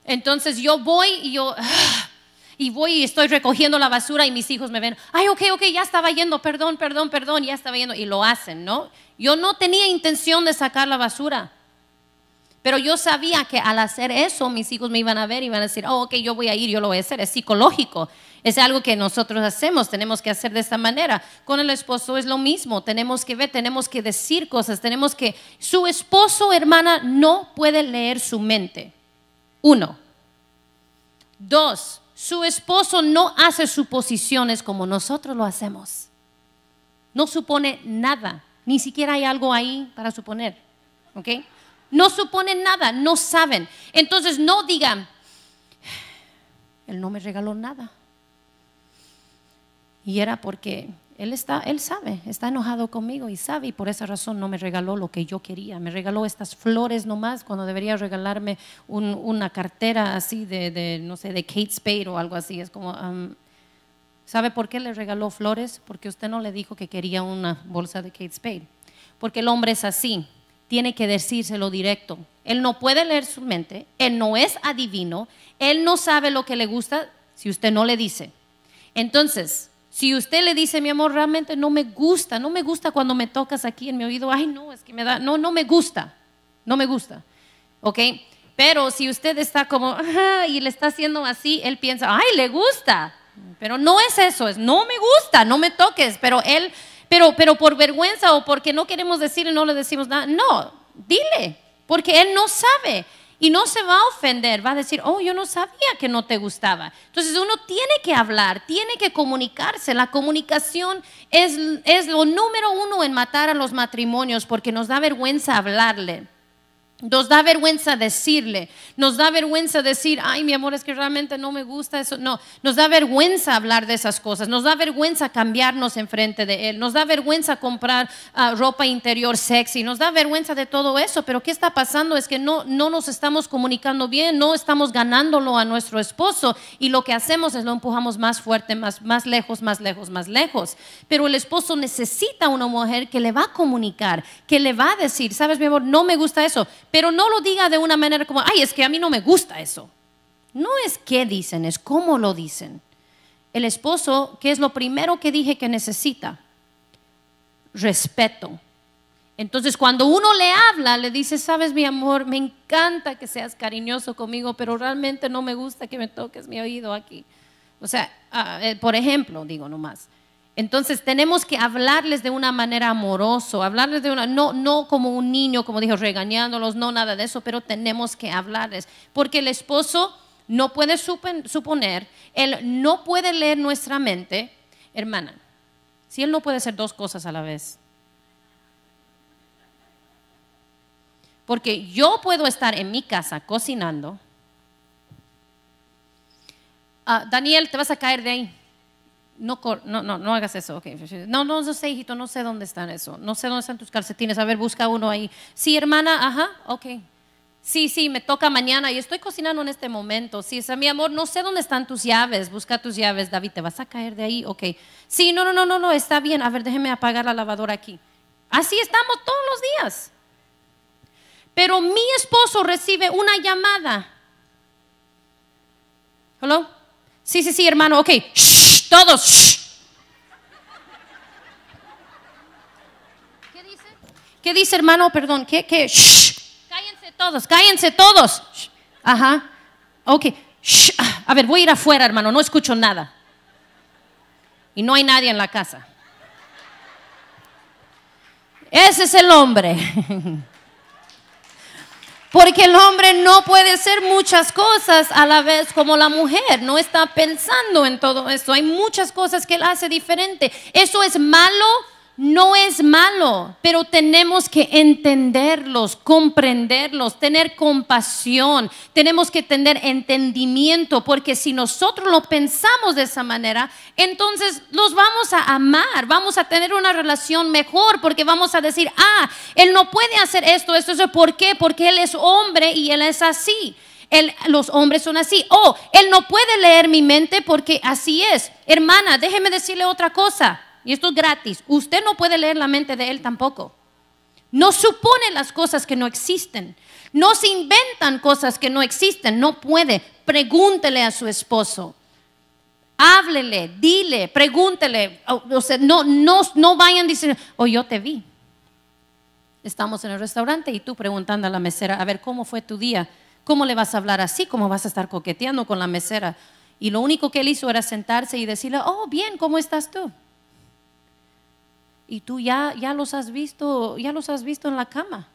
Entonces yo voy y yo, ah, y voy y estoy recogiendo la basura y mis hijos me ven, ay, ok, ok, ya estaba yendo, perdón, perdón, perdón, ya estaba yendo, y lo hacen, ¿no? Yo no tenía intención de sacar la basura. Pero yo sabía que al hacer eso, mis hijos me iban a ver y iban a decir, oh, ok, yo voy a ir, yo lo voy a hacer. Es psicológico. Es algo que nosotros hacemos, tenemos que hacer de esta manera. Con el esposo es lo mismo, tenemos que ver, tenemos que decir cosas, tenemos que... Su esposo, hermana, no puede leer su mente. Uno. Dos, su esposo no hace suposiciones como nosotros lo hacemos. No supone nada, ni siquiera hay algo ahí para suponer. ¿Ok? No suponen nada, no saben. Entonces no digan, Él no me regaló nada. Y era porque él, está, él sabe, está enojado conmigo y sabe, y por esa razón no me regaló lo que yo quería. Me regaló estas flores nomás cuando debería regalarme una cartera así de, no sé, de Kate Spade o algo así. Es como, um, ¿sabe por qué le regaló flores? Porque usted no le dijo que quería una bolsa de Kate Spade. Porque el hombre es así tiene que decírselo directo. Él no puede leer su mente, él no es adivino, él no sabe lo que le gusta si usted no le dice. Entonces, si usted le dice, mi amor, realmente no me gusta, no me gusta cuando me tocas aquí en mi oído, ay no, es que me da, no, no me gusta, no me gusta, ¿ok? Pero si usted está como, Ajá", y le está haciendo así, él piensa, ay, le gusta, pero no es eso, es no me gusta, no me toques, pero él pero, por vergüenza o porque no queremos decir y no le decimos nada. No, dile, porque él no sabe y no se va a ofender, va a decir, oh, yo no sabía que no te gustaba. Entonces uno tiene que hablar, tiene que comunicarse. La comunicación es lo número uno en matar a los matrimonios porque nos da vergüenza hablarle. Nos da vergüenza decirle, nos da vergüenza decir, ay mi amor, es que realmente no me gusta eso. No, nos da vergüenza hablar de esas cosas, nos da vergüenza cambiarnos enfrente de Él, nos da vergüenza comprar ah, ropa interior sexy, nos da vergüenza de todo eso. Pero ¿qué está pasando? Es que no, no nos estamos comunicando bien, no estamos ganándolo a nuestro esposo y lo que hacemos es lo empujamos más fuerte, más, más lejos, más lejos, más lejos. Pero el esposo necesita una mujer que le va a comunicar, que le va a decir, sabes mi amor, no me gusta eso pero no lo diga de una manera como, ay, es que a mí no me gusta eso. No es qué dicen, es cómo lo dicen. El esposo, que es lo primero que dije que necesita? Respeto. Entonces, cuando uno le habla, le dice, sabes, mi amor, me encanta que seas cariñoso conmigo, pero realmente no me gusta que me toques mi oído aquí. O sea, ah, eh, por ejemplo, digo nomás. Entonces tenemos que hablarles de una manera amorosa, hablarles de una, no, no como un niño, como dijo, regañándolos, no nada de eso, pero tenemos que hablarles, porque el esposo no puede suponer, él no puede leer nuestra mente, hermana, si él no puede hacer dos cosas a la vez. Porque yo puedo estar en mi casa cocinando. Ah, Daniel, te vas a caer de ahí no, no, no, hagas eso. No, no, no sé, hijito, no sé dónde están eso. No sé dónde están tus calcetines. A ver, busca uno ahí. Sí, hermana, ajá, ok. Sí, sí, me toca mañana y estoy cocinando en este momento. Sí, es mi amor, no sé dónde están tus llaves. Busca tus llaves, David, ¿te vas a caer de ahí? Ok. Sí, no, no, no, no, no, está bien. A ver, déjeme apagar la lavadora aquí. Así estamos todos los días. Pero mi esposo recibe una llamada. ¿Hola? Sí, sí, sí, hermano, ok. Shh todos, ¿Qué dice? ¿Qué dice, hermano? Perdón, ¿qué? ¿Qué? Shh. Cállense todos, cállense todos. Ajá. Ok. Ah, a ver, voy a ir afuera, hermano, no escucho nada. Y no hay nadie en la casa. Ese es el hombre. Porque el hombre no puede hacer muchas cosas a la vez como la mujer. No está pensando en todo esto. Hay muchas cosas que él hace diferente. ¿Eso es malo? no es malo, pero tenemos que entenderlos, comprenderlos, tener compasión, tenemos que tener entendimiento, porque si nosotros lo pensamos de esa manera, entonces los vamos a amar, vamos a tener una relación mejor, porque vamos a decir, ah, él no puede hacer esto, esto, eso, ¿por qué? Porque él es hombre y él es así. los hombres son así. Oh, él no puede leer mi mente porque así es. Hermana, déjeme decirle otra cosa y esto es gratis, usted no puede leer la mente de Él tampoco. No supone las cosas que no existen. No se inventan cosas que no existen. No puede. Pregúntele a su esposo. Háblele, dile, pregúntele. O sea, no, no, no vayan diciendo, o oh, yo te vi. Estamos en el restaurante y tú preguntando a la mesera, a ver, ¿cómo fue tu día? ¿Cómo le vas a hablar así? ¿Cómo vas a estar coqueteando con la mesera? Y lo único que él hizo era sentarse y decirle, oh, bien, ¿cómo estás tú? y tú ya, ya los has visto, ya los has visto en la cama.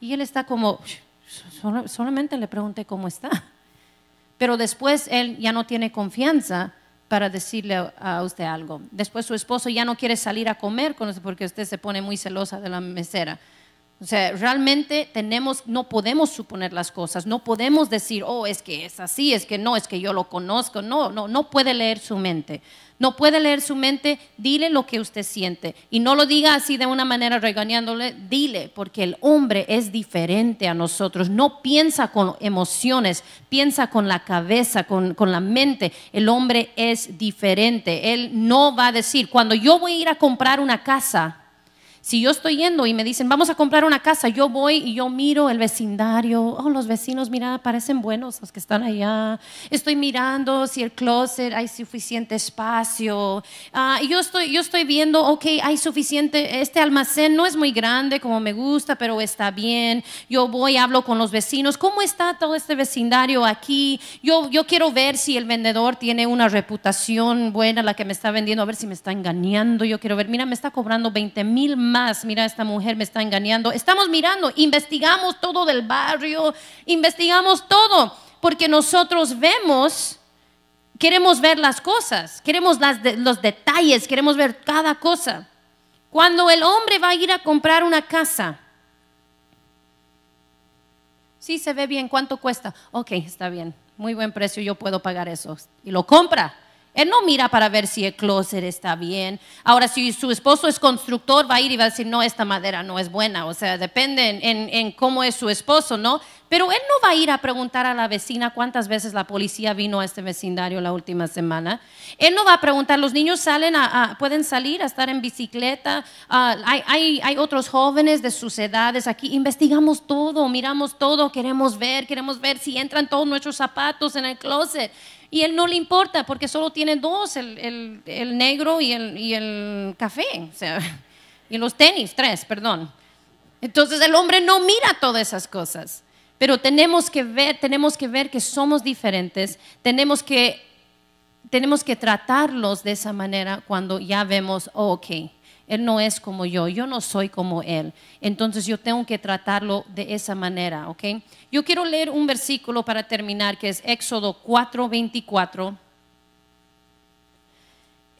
Y él está como, solamente le pregunté cómo está. Pero después él ya no tiene confianza para decirle a usted algo. Después su esposo ya no quiere salir a comer con usted porque usted se pone muy celosa de la mesera. O sea, realmente tenemos, no podemos suponer las cosas, no podemos decir, oh, es que es así, es que no, es que yo lo conozco. No, no, no puede leer su mente. No puede leer su mente, dile lo que usted siente. Y no lo diga así de una manera regañándole, dile, porque el hombre es diferente a nosotros. No piensa con emociones, piensa con la cabeza, con, con la mente. El hombre es diferente. Él no va a decir, cuando yo voy a ir a comprar una casa, si yo estoy yendo y me dicen, vamos a comprar una casa, yo voy y yo miro el vecindario, oh, los vecinos, mira, parecen buenos los que están allá. Estoy mirando si el closet hay suficiente espacio. Ah, yo estoy, yo estoy viendo, ok, hay suficiente, este almacén no es muy grande como me gusta, pero está bien. Yo voy, hablo con los vecinos, ¿cómo está todo este vecindario aquí? Yo, yo quiero ver si el vendedor tiene una reputación buena, la que me está vendiendo, a ver si me está engañando. Yo quiero ver, mira, me está cobrando 20 mil más, mira, esta mujer me está engañando. Estamos mirando, investigamos todo del barrio, investigamos todo, porque nosotros vemos, queremos ver las cosas, queremos los detalles, queremos ver cada cosa. Cuando el hombre va a ir a comprar una casa, sí se ve bien cuánto cuesta, ok, está bien, muy buen precio, yo puedo pagar eso, y lo compra. Él no mira para ver si el closet está bien. Ahora, si su esposo es constructor, va a ir y va a decir, no, esta madera no es buena. O sea, depende en, en, cómo es su esposo, ¿no? Pero él no va a ir a preguntar a la vecina cuántas veces la policía vino a este vecindario la última semana. Él no va a preguntar, los niños salen a, pueden salir a estar en bicicleta. Ah, hay, hay, hay otros jóvenes de sus edades aquí. Investigamos todo, miramos todo, queremos ver, queremos ver si entran todos nuestros zapatos en el closet. Y él no le importa porque solo tiene dos, el, el, el negro y el, y el café. O sea, y los tenis, tres, perdón. Entonces el hombre no mira todas esas cosas. Pero tenemos que ver, tenemos que ver que somos diferentes, tenemos que, tenemos que tratarlos de esa manera cuando ya vemos, oh, ok, él no es como yo, yo no soy como Él. Entonces yo tengo que tratarlo de esa manera, ¿ok? Yo quiero leer un versículo para terminar que es Éxodo 4:24.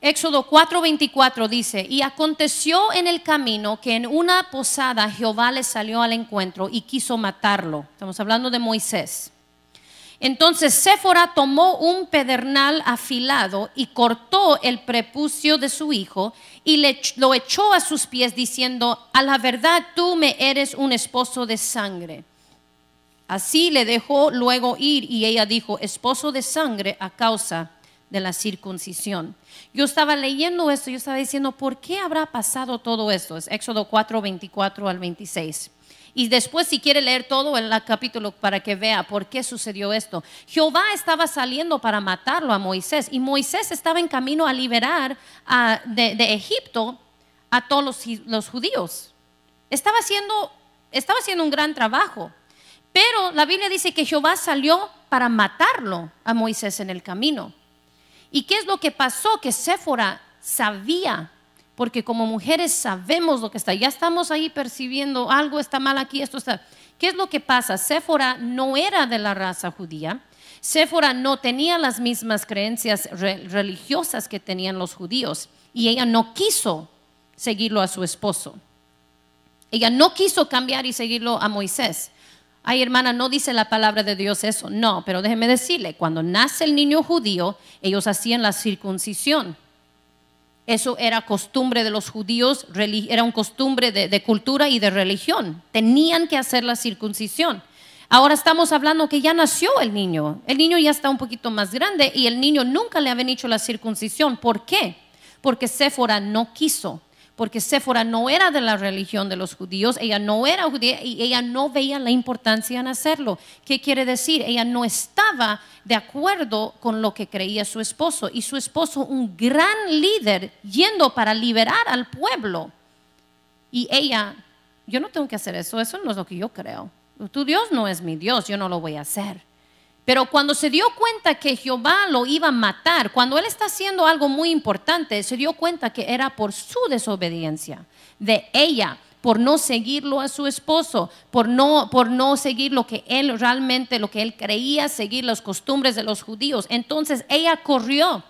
Éxodo 4:24 dice, y aconteció en el camino que en una posada Jehová le salió al encuentro y quiso matarlo. Estamos hablando de Moisés. Entonces Séfora tomó un pedernal afilado y cortó el prepucio de su hijo y le, lo echó a sus pies diciendo, a la verdad tú me eres un esposo de sangre. Así le dejó luego ir y ella dijo, esposo de sangre a causa de la circuncisión. Yo estaba leyendo esto, yo estaba diciendo, ¿por qué habrá pasado todo esto? Es Éxodo 4, 24 al 26. Y después, si quiere leer todo el capítulo para que vea por qué sucedió esto. Jehová estaba saliendo para matarlo a Moisés y Moisés estaba en camino a liberar de, Egipto a todos los, los judíos. Estaba haciendo, estaba haciendo un gran trabajo. Pero la Biblia dice que Jehová salió para matarlo a Moisés en el camino. ¿Y qué es lo que pasó? Que Séfora sabía, porque como mujeres sabemos lo que está, ya estamos ahí percibiendo algo está mal aquí, esto está. ¿Qué es lo que pasa? Séfora no era de la raza judía. Séfora no tenía las mismas creencias religiosas que tenían los judíos y ella no quiso seguirlo a su esposo. Ella no quiso cambiar y seguirlo a Moisés. Ay, hermana, no dice la palabra de Dios eso. No, pero déjeme decirle, cuando nace el niño judío, ellos hacían la circuncisión. Eso era costumbre de los judíos, era un costumbre de, cultura y de religión. Tenían que hacer la circuncisión. Ahora estamos hablando que ya nació el niño. El niño ya está un poquito más grande y el niño nunca le habían hecho la circuncisión. ¿Por qué? Porque Séfora no quiso porque Séfora no era de la religión de los judíos, ella no era judía y ella no veía la importancia en hacerlo. ¿Qué quiere decir? Ella no estaba de acuerdo con lo que creía su esposo y su esposo, un gran líder, yendo para liberar al pueblo. Y ella, yo no tengo que hacer eso, eso no es lo que yo creo. Tu Dios no es mi Dios, yo no lo voy a hacer. Pero cuando se dio cuenta que Jehová lo iba a matar, cuando él está haciendo algo muy importante, se dio cuenta que era por su desobediencia, de ella, por no seguirlo a su esposo, por no, por no seguir lo que él realmente, lo que él creía, seguir las costumbres de los judíos. Entonces ella corrió.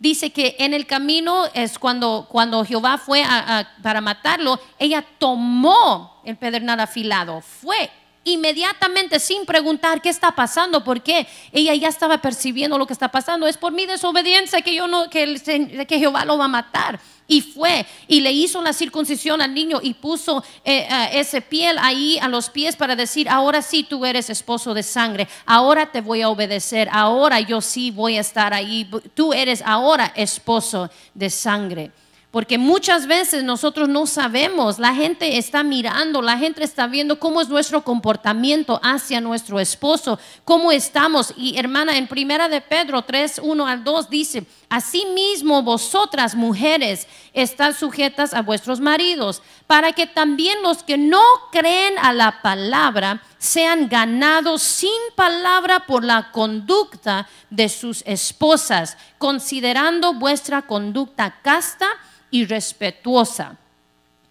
Dice que en el camino es cuando, cuando Jehová fue para matarlo, ella tomó el pedernal afilado, fue inmediatamente sin preguntar qué está pasando, porque ella ya estaba percibiendo lo que está pasando. Es por mi desobediencia que yo no que, que Jehová lo va a matar. Y fue y le hizo la circuncisión al niño y puso eh, eh, ese piel ahí a los pies para decir, ahora sí tú eres esposo de sangre, ahora te voy a obedecer, ahora yo sí voy a estar ahí, tú eres ahora esposo de sangre. Porque muchas veces nosotros no sabemos, la gente está mirando, la gente está viendo cómo es nuestro comportamiento hacia nuestro esposo, cómo estamos. Y hermana, en primera de Pedro 3, 1 al 2 dice, Asimismo, vosotras, mujeres, están sujetas a vuestros maridos, para que también los que no creen a la palabra sean ganados sin palabra por la conducta de sus esposas, considerando vuestra conducta casta y respetuosa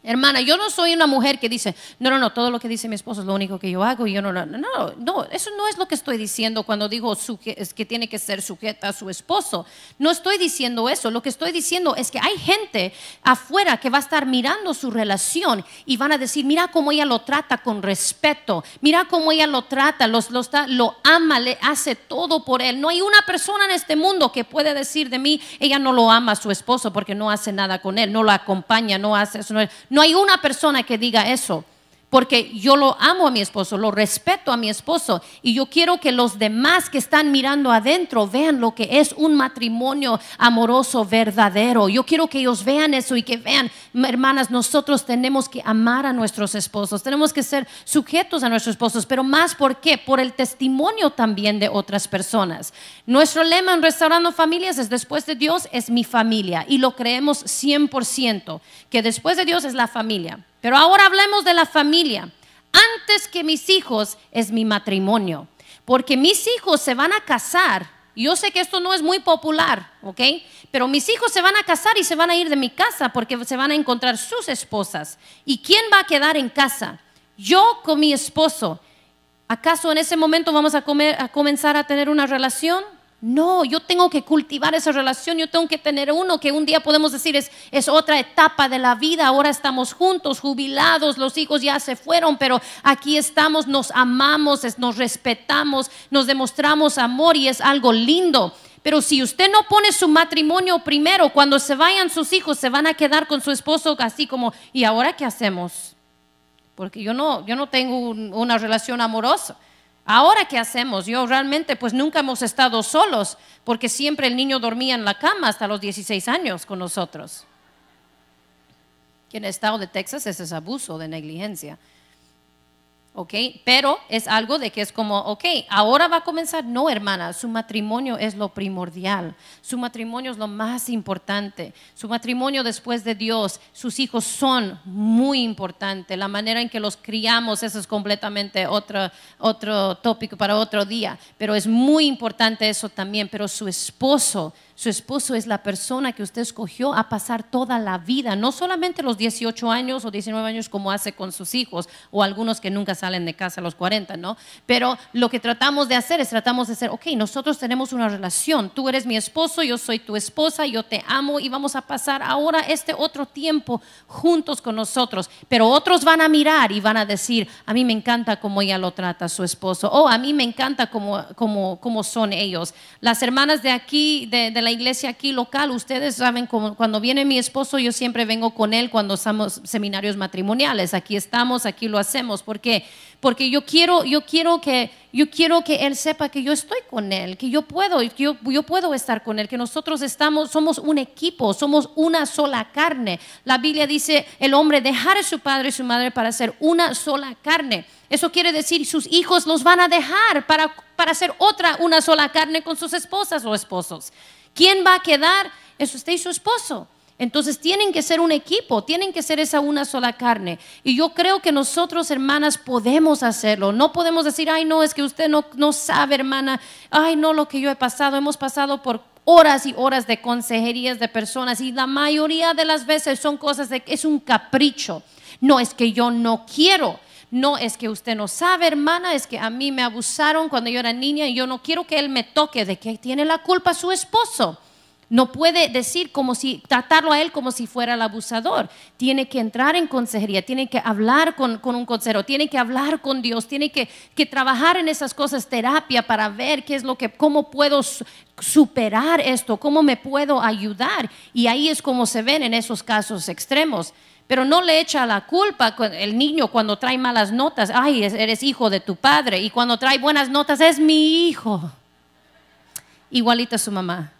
Hermana, yo no soy una mujer que dice, no, no, no, todo lo que dice mi esposo es lo único que yo hago y yo no, no, no, no, eso no es lo que estoy diciendo cuando digo es que tiene que ser sujeta a su esposo. No estoy diciendo eso, lo que estoy diciendo es que hay gente afuera que va a estar mirando su relación y van a decir, mira cómo ella lo trata con respeto, mira cómo ella lo trata, los, lo ama, le hace todo por él. No hay una persona en este mundo que puede decir de mí, ella no lo ama a su esposo porque no hace nada con él, no lo acompaña, no hace eso. No, no hay una persona que diga eso porque yo lo amo a mi esposo, lo respeto a mi esposo y yo quiero que los demás que están mirando adentro vean lo que es un matrimonio amoroso verdadero. Yo quiero que ellos vean eso y que vean, hermanas, nosotros tenemos que amar a nuestros esposos, tenemos que ser sujetos a nuestros esposos, pero más por qué? Por el testimonio también de otras personas. Nuestro lema en Restaurando Familias es después de Dios es mi familia y lo creemos 100% que después de Dios es la familia. Pero ahora hablemos de la familia. Antes que mis hijos es mi matrimonio, porque mis hijos se van a casar. Yo sé que esto no es muy popular, ¿ok? Pero mis hijos se van a casar y se van a ir de mi casa porque se van a encontrar sus esposas. ¿Y quién va a quedar en casa? Yo con mi esposo. ¿Acaso en ese momento vamos a, a comenzar a tener una relación? No, yo tengo que cultivar esa relación, yo tengo que tener uno que un día podemos decir es, otra etapa de la vida, ahora estamos juntos, jubilados, los hijos ya se fueron, pero aquí estamos, nos amamos, nos respetamos, nos demostramos amor y es algo lindo. Pero si usted no pone su matrimonio primero, cuando se vayan sus hijos, se van a quedar con su esposo así como, ¿y ahora qué hacemos? Porque yo no, yo no tengo una relación amorosa. Ahora, ¿qué hacemos? Yo realmente, pues nunca hemos estado solos, porque siempre el niño dormía en la cama hasta los 16 años con nosotros. Que en el estado de Texas ese es abuso de negligencia. ¿ok? Pero es algo de que es como, ok, ahora va a comenzar. No, hermana, su matrimonio es lo primordial, su matrimonio es lo más importante, su matrimonio después de Dios, sus hijos son muy importantes, la manera en que los criamos, eso es completamente otro, otro tópico para otro día, pero es muy importante eso también, pero su esposo su esposo es la persona que usted escogió a pasar toda la vida, no solamente los 18 años o 19 años como hace con sus hijos o algunos que nunca salen de casa a los 40, ¿no? Pero lo que tratamos de hacer es tratamos de hacer, ok, nosotros tenemos una relación, tú eres mi esposo, yo soy tu esposa, yo te amo y vamos a pasar ahora este otro tiempo juntos con nosotros. Pero otros van a mirar y van a decir, a mí me encanta cómo ella lo trata su esposo, o a mí me encanta cómo, son ellos. Las hermanas de aquí, de la iglesia aquí local, ustedes saben, cuando viene mi esposo, yo siempre vengo con él cuando estamos seminarios matrimoniales. Aquí estamos, aquí lo hacemos. ¿Por qué? Porque yo quiero, yo quiero que, yo quiero que él sepa que yo estoy con él, que yo puedo, que yo, puedo estar con él, que nosotros estamos, somos un equipo, somos una sola carne. La Biblia dice el hombre dejar a su padre y su madre para ser una sola carne. Eso quiere decir sus hijos los van a dejar para, para hacer otra, una sola carne con sus esposas o esposos. ¿Quién va a quedar? Es usted y su esposo. Entonces tienen que ser un equipo, tienen que ser esa una sola carne. Y yo creo que nosotros, hermanas, podemos hacerlo. No podemos decir, ay, no, es que usted no, no sabe, hermana. Ay, no, lo que yo he pasado, hemos pasado por horas y horas de consejerías de personas y la mayoría de las veces son cosas de que es un capricho. No, es que yo no quiero. No es que usted no sabe, hermana, es que a mí me abusaron cuando yo era niña y yo no quiero que él me toque. ¿De que tiene la culpa su esposo? No puede decir como si, tratarlo a él como si fuera el abusador. Tiene que entrar en consejería, tiene que hablar con, un consejero, tiene que hablar con Dios, tiene que, que, trabajar en esas cosas, terapia para ver qué es lo que, cómo puedo superar esto, cómo me puedo ayudar. Y ahí es como se ven en esos casos extremos pero no le echa la culpa el niño cuando trae malas notas. Ay, eres hijo de tu padre. Y cuando trae buenas notas, es mi hijo. Igualita su mamá.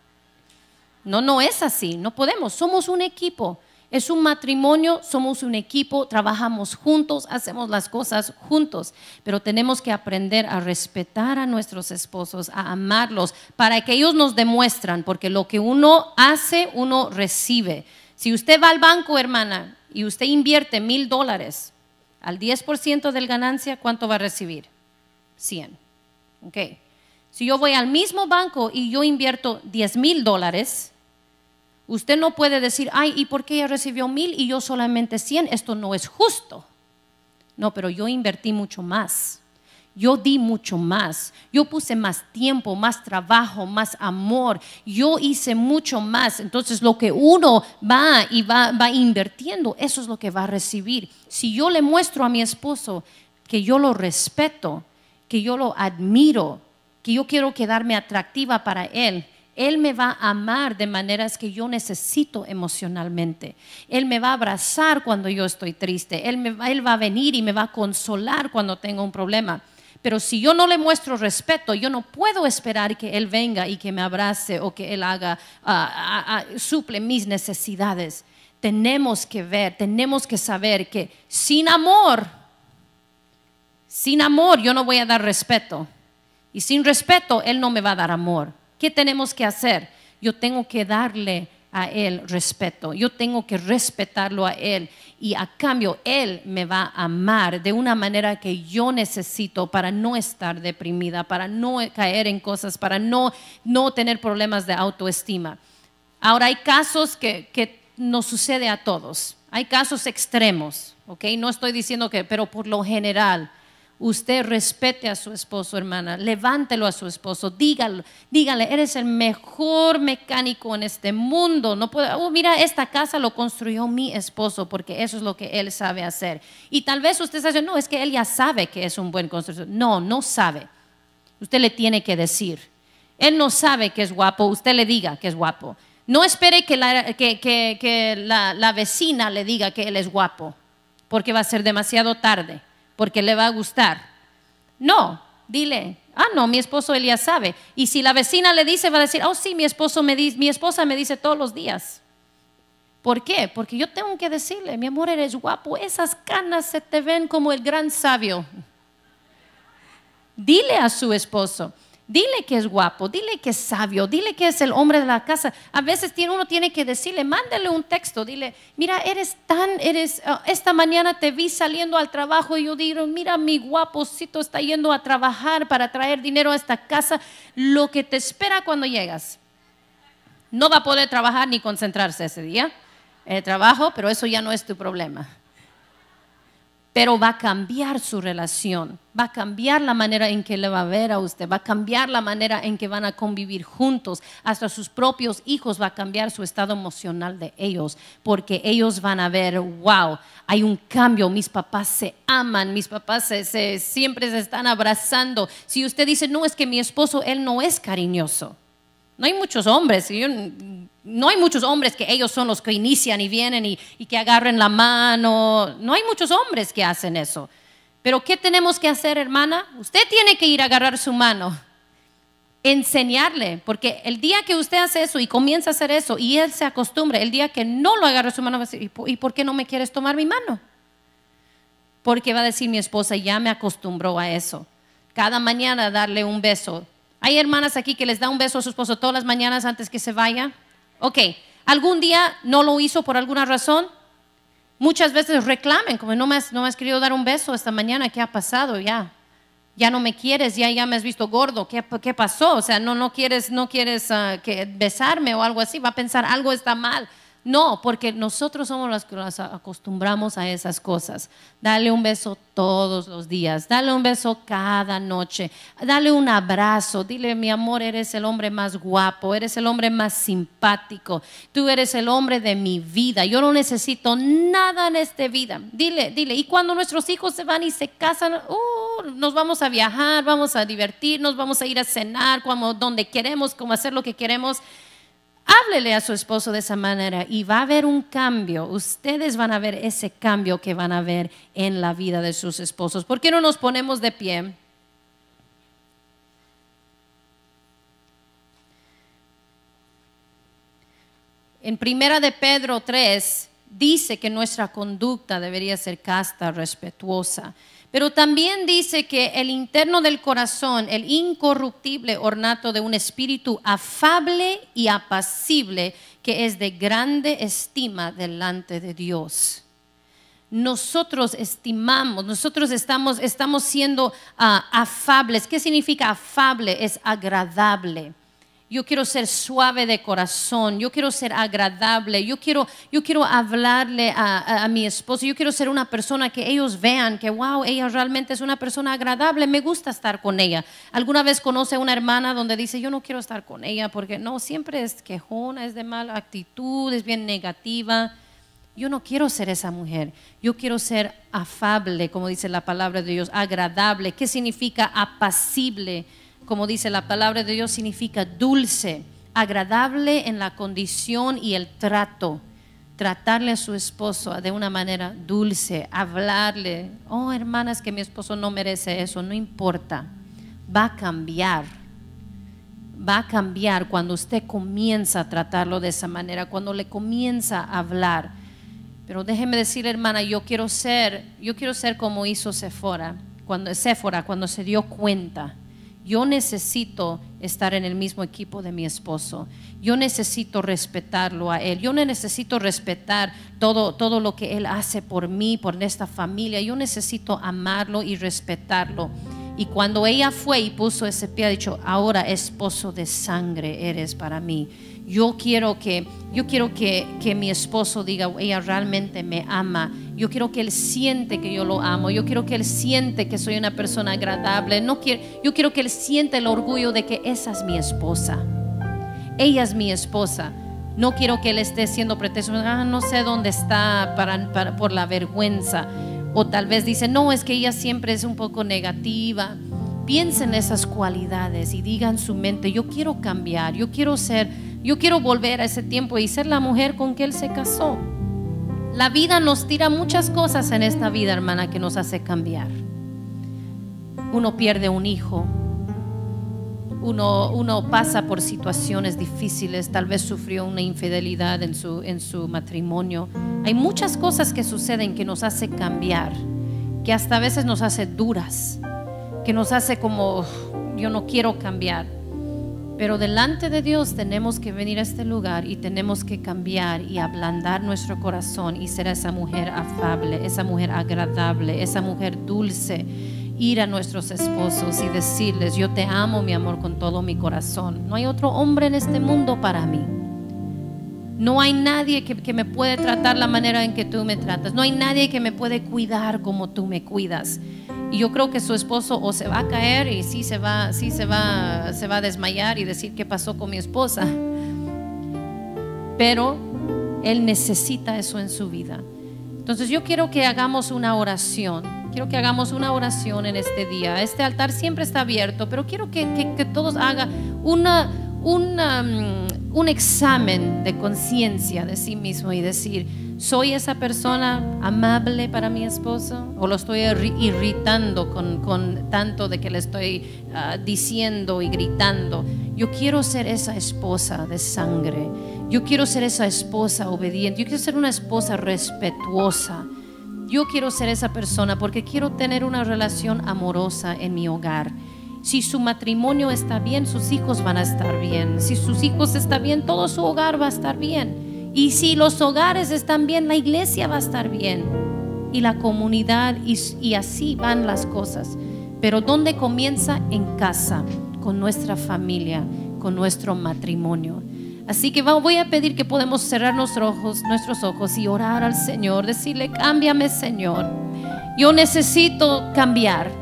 No, no es así. No podemos. Somos un equipo. Es un matrimonio, somos un equipo, trabajamos juntos, hacemos las cosas juntos, pero tenemos que aprender a respetar a nuestros esposos, a amarlos, para que ellos nos demuestran, porque lo que uno hace, uno recibe. Si usted va al banco, hermana, y usted invierte mil dólares al 10% del ganancia, ¿cuánto va a recibir? 100. Ok. Si yo voy al mismo banco y yo invierto diez mil dólares, usted no puede decir, ay, ¿y por qué ella recibió mil y yo solamente 100? Esto no es justo. No, pero yo invertí mucho más yo di mucho más, yo puse más tiempo, más trabajo, más amor, yo hice mucho más. Entonces lo que uno va y va, invirtiendo, eso es lo que va a recibir. Si yo le muestro a mi esposo que yo lo respeto, que yo lo admiro, que yo quiero quedarme atractiva para él, él me va a amar de maneras que yo necesito emocionalmente. Él me va a abrazar cuando yo estoy triste. Él, me él va a venir y me va a consolar cuando tengo un problema. Pero si yo no le muestro respeto, yo no puedo esperar que Él venga y que me abrace o que Él haga, ah, ah, ah, suple mis necesidades. Tenemos que ver, tenemos que saber que sin amor, sin amor yo no voy a dar respeto. Y sin respeto Él no me va a dar amor. ¿Qué tenemos que hacer? Yo tengo que darle a Él respeto. Yo tengo que respetarlo a Él y a cambio Él me va a amar de una manera que yo necesito para no estar deprimida, para no caer en cosas, para no, no tener problemas de autoestima. Ahora hay casos que, que nos sucede a todos, hay casos extremos, ¿ok? No estoy diciendo que, pero por lo general usted respete a su esposo, hermana. Levántelo a su esposo. Dígalo, dígale, eres el mejor mecánico en este mundo. No puede, oh, mira, esta casa lo construyó mi esposo porque eso es lo que él sabe hacer. Y tal vez usted se no, es que él ya sabe que es un buen constructor. No, no sabe. Usted le tiene que decir. Él no sabe que es guapo, usted le diga que es guapo. No espere que la vecina le diga que él es guapo, porque va a ser demasiado tarde porque le va a gustar. No, dile, ah, no, mi esposo él ya sabe. Y si la vecina le dice, va a decir, oh, sí, mi esposo me dice, mi esposa me dice todos los días. ¿Por qué? Porque yo tengo que decirle, mi amor, eres guapo, esas canas se te ven como el gran sabio. Dile a su esposo. Dile que es guapo, dile que es sabio, dile que es el hombre de la casa. A veces tiene, uno tiene que decirle, mándale un texto, dile, mira, eres tan, eres, ah, esta mañana te vi saliendo al trabajo y yo digo, mira, mi guapocito está yendo a trabajar para traer dinero a esta casa, lo que te espera cuando llegas. No va a poder trabajar ni concentrarse ese día, el trabajo, pero eso ya no es tu problema pero va a cambiar su relación, va a cambiar la manera en que le va a ver a usted, va a cambiar la manera en que van a convivir juntos, hasta sus propios hijos va a cambiar su estado emocional de ellos, porque ellos van a ver, wow, hay un cambio, mis papás se aman, mis papás siempre se están abrazando. Si usted dice, no, es que mi esposo, él no es cariñoso. No hay muchos hombres. no hay muchos hombres que ellos son los que inician y vienen y, que agarren la mano. No hay muchos hombres que hacen eso. Pero ¿qué tenemos que hacer, hermana? Usted tiene que ir a agarrar su mano, enseñarle, porque el día que usted hace eso y comienza a hacer eso y él se acostumbra, el día que no lo agarra su mano va a decir, ¿y por qué no me quieres tomar mi mano? Porque va a decir mi esposa, ya me acostumbró a eso. Cada mañana darle un beso, hay hermanas aquí que les da un beso a su esposo todas las mañanas antes que se vaya. Ok, algún día no lo hizo por alguna razón. Muchas veces reclamen, como no me has, querido dar un beso esta mañana, ¿qué ha pasado ya? ya no me quieres, ya, ya me has visto gordo, ¿qué, pasó? O sea, no, no quieres, no quieres ah, besarme o algo así, va a pensar algo está mal. No, porque nosotros somos los que nos acostumbramos a esas cosas. Dale un beso todos los días, dale un beso cada noche, dale un abrazo, dile, mi amor, eres el hombre más guapo, eres el hombre más simpático, tú eres el hombre de mi vida, yo no necesito nada en esta vida. Dile, dile, y cuando nuestros hijos se van y se casan, uh, nos vamos a viajar, vamos a divertirnos, vamos a ir a cenar cuando donde queremos, como hacer lo que queremos. Háblele a su esposo de esa manera y va a haber un cambio. Ustedes van a ver ese cambio que van a ver en la vida de sus esposos. ¿Por qué no nos ponemos de pie? En Primera de Pedro 3 dice que nuestra conducta debería ser casta, respetuosa. Pero también dice que el interno del corazón, el incorruptible ornato de un espíritu afable y apacible, que es de grande estima delante de Dios. Nosotros estimamos, nosotros estamos, estamos siendo ah, afables. ¿Qué significa afable? Es agradable yo quiero ser suave de corazón, yo quiero ser agradable, yo quiero, yo quiero hablarle a, mi esposo, yo quiero ser una persona que ellos vean que, wow, ella realmente es una persona agradable, me gusta estar con ella. ¿Alguna vez conoce a una hermana donde dice, yo no quiero estar con ella porque no, siempre es quejona, es de mala actitud, es bien negativa? Yo no quiero ser esa mujer, yo quiero ser afable, como dice la palabra de Dios, agradable. ¿Qué significa apacible? como dice la palabra de Dios, significa dulce, agradable en la condición y el trato. Tratarle a su esposo de una manera dulce, hablarle, oh hermanas que mi esposo no merece eso, no importa, va a cambiar, va a cambiar cuando usted comienza a tratarlo de esa manera, cuando le comienza a hablar. Pero déjeme decir, hermana, yo quiero ser, yo quiero ser como hizo Sephora, cuando Sephora, cuando se dio cuenta yo necesito estar en el mismo equipo de mi esposo. Yo necesito respetarlo a él. Yo necesito respetar todo, todo lo que él hace por mí, por esta familia. Yo necesito amarlo y respetarlo. Y cuando ella fue y puso ese pie, ha dicho, ahora esposo de sangre eres para mí yo quiero que, yo quiero que, mi esposo diga, ella realmente me ama. Yo quiero que él siente que yo lo amo. Yo quiero que él siente que soy una persona agradable. No quiero, yo quiero que él siente el orgullo de que esa es mi esposa. Ella es mi esposa. No quiero que él esté siendo pretexto. Ah, no sé dónde está para, por la vergüenza. O tal vez dice, no, es que ella siempre es un poco negativa. Piensen esas cualidades y digan su mente, yo quiero cambiar, yo quiero ser yo quiero volver a ese tiempo y ser la mujer con que Él se casó. La vida nos tira muchas cosas en esta vida, hermana, que nos hace cambiar. Uno pierde un hijo, uno, uno, pasa por situaciones difíciles, tal vez sufrió una infidelidad en su, en su matrimonio. Hay muchas cosas que suceden que nos hace cambiar, que hasta veces nos hace duras, que nos hace como, yo no quiero cambiar. Pero delante de Dios tenemos que venir a este lugar y tenemos que cambiar y ablandar nuestro corazón y ser esa mujer afable, esa mujer agradable, esa mujer dulce. Ir a nuestros esposos y decirles, yo te amo mi amor con todo mi corazón. No hay otro hombre en este mundo para mí. No hay nadie que, me puede tratar la manera en que tú me tratas. No hay nadie que me puede cuidar como tú me cuidas. Y yo creo que su esposo o se va a caer y sí se va, sí se va, se va a desmayar y decir qué pasó con mi esposa. Pero él necesita eso en su vida. Entonces yo quiero que hagamos una oración. Quiero que hagamos una oración en este día. Este altar siempre está abierto, pero quiero que, que todos hagan una, una mm, un examen de conciencia de sí mismo y decir, ¿soy esa persona amable para mi esposo? ¿O lo estoy irritando con, tanto de que le estoy ah, diciendo y gritando? Yo quiero ser esa esposa de sangre. Yo quiero ser esa esposa obediente. Yo quiero ser una esposa respetuosa. Yo quiero ser esa persona porque quiero tener una relación amorosa en mi hogar. Si su matrimonio está bien, sus hijos van a estar bien. Si sus hijos están bien, todo su hogar va a estar bien. Y si los hogares están bien, la iglesia va a estar bien. Y la comunidad, y, así van las cosas. Pero ¿dónde comienza? En casa, con nuestra familia, con nuestro matrimonio. Así que voy a pedir que podemos cerrar nuestros ojos, nuestros ojos y orar al Señor, decirle, cámbiame Señor. Yo necesito cambiar.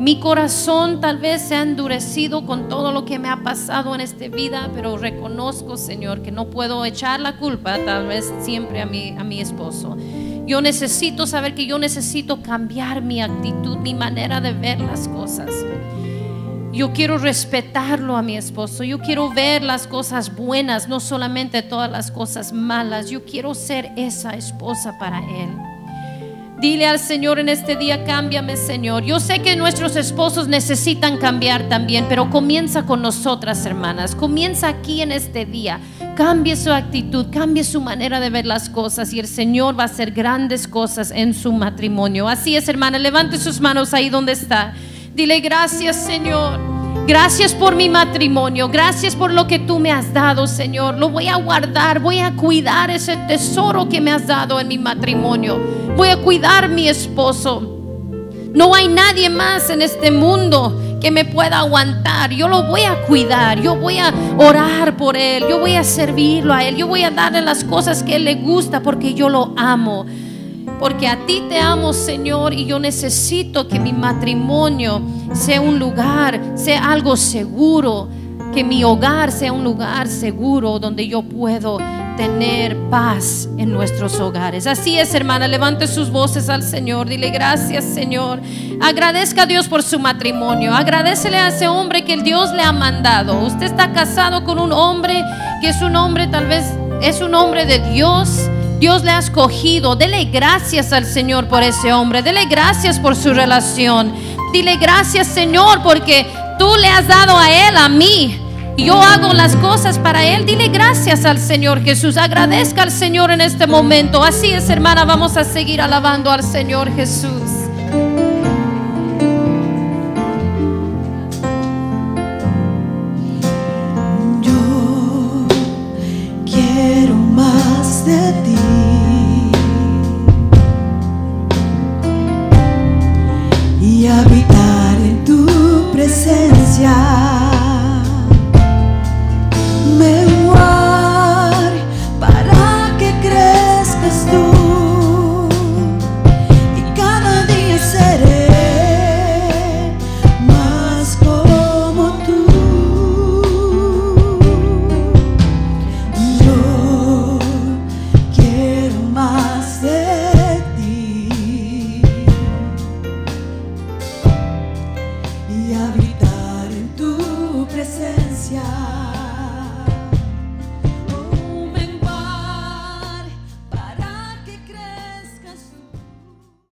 Mi corazón tal vez se ha endurecido con todo lo que me ha pasado en esta vida, pero reconozco, Señor, que no puedo echar la culpa tal vez siempre a mi, a mi esposo. Yo necesito saber que yo necesito cambiar mi actitud, mi manera de ver las cosas. Yo quiero respetarlo a mi esposo. Yo quiero ver las cosas buenas, no solamente todas las cosas malas. Yo quiero ser esa esposa para él. Dile al Señor en este día, cámbiame Señor. Yo sé que nuestros esposos necesitan cambiar también, pero comienza con nosotras, hermanas. Comienza aquí en este día. Cambie su actitud, cambie su manera de ver las cosas y el Señor va a hacer grandes cosas en su matrimonio. Así es, hermana, levante sus manos ahí donde está. Dile gracias, Señor. Gracias por mi matrimonio. Gracias por lo que tú me has dado, Señor. Lo voy a guardar. Voy a cuidar ese tesoro que me has dado en mi matrimonio. Voy a cuidar mi esposo. No hay nadie más en este mundo que me pueda aguantar. Yo lo voy a cuidar, yo voy a orar por él, yo voy a servirlo a él, yo voy a darle las cosas que le gusta porque yo lo amo. Porque a ti te amo, Señor, y yo necesito que mi matrimonio sea un lugar, sea algo seguro, que mi hogar sea un lugar seguro donde yo puedo tener paz en nuestros hogares. Así es, hermana, levante sus voces al Señor, dile gracias, Señor. Agradezca a Dios por su matrimonio, agradecele a ese hombre que el Dios le ha mandado. Usted está casado con un hombre que es un hombre, tal vez es un hombre de Dios Dios le ha escogido. Dele gracias al Señor por ese hombre. Dele gracias por su relación. Dile gracias, Señor, porque tú le has dado a él, a mí. Yo hago las cosas para Él. Dile gracias al Señor Jesús. Agradezca al Señor en este momento. Así es, hermana. Vamos a seguir alabando al Señor Jesús.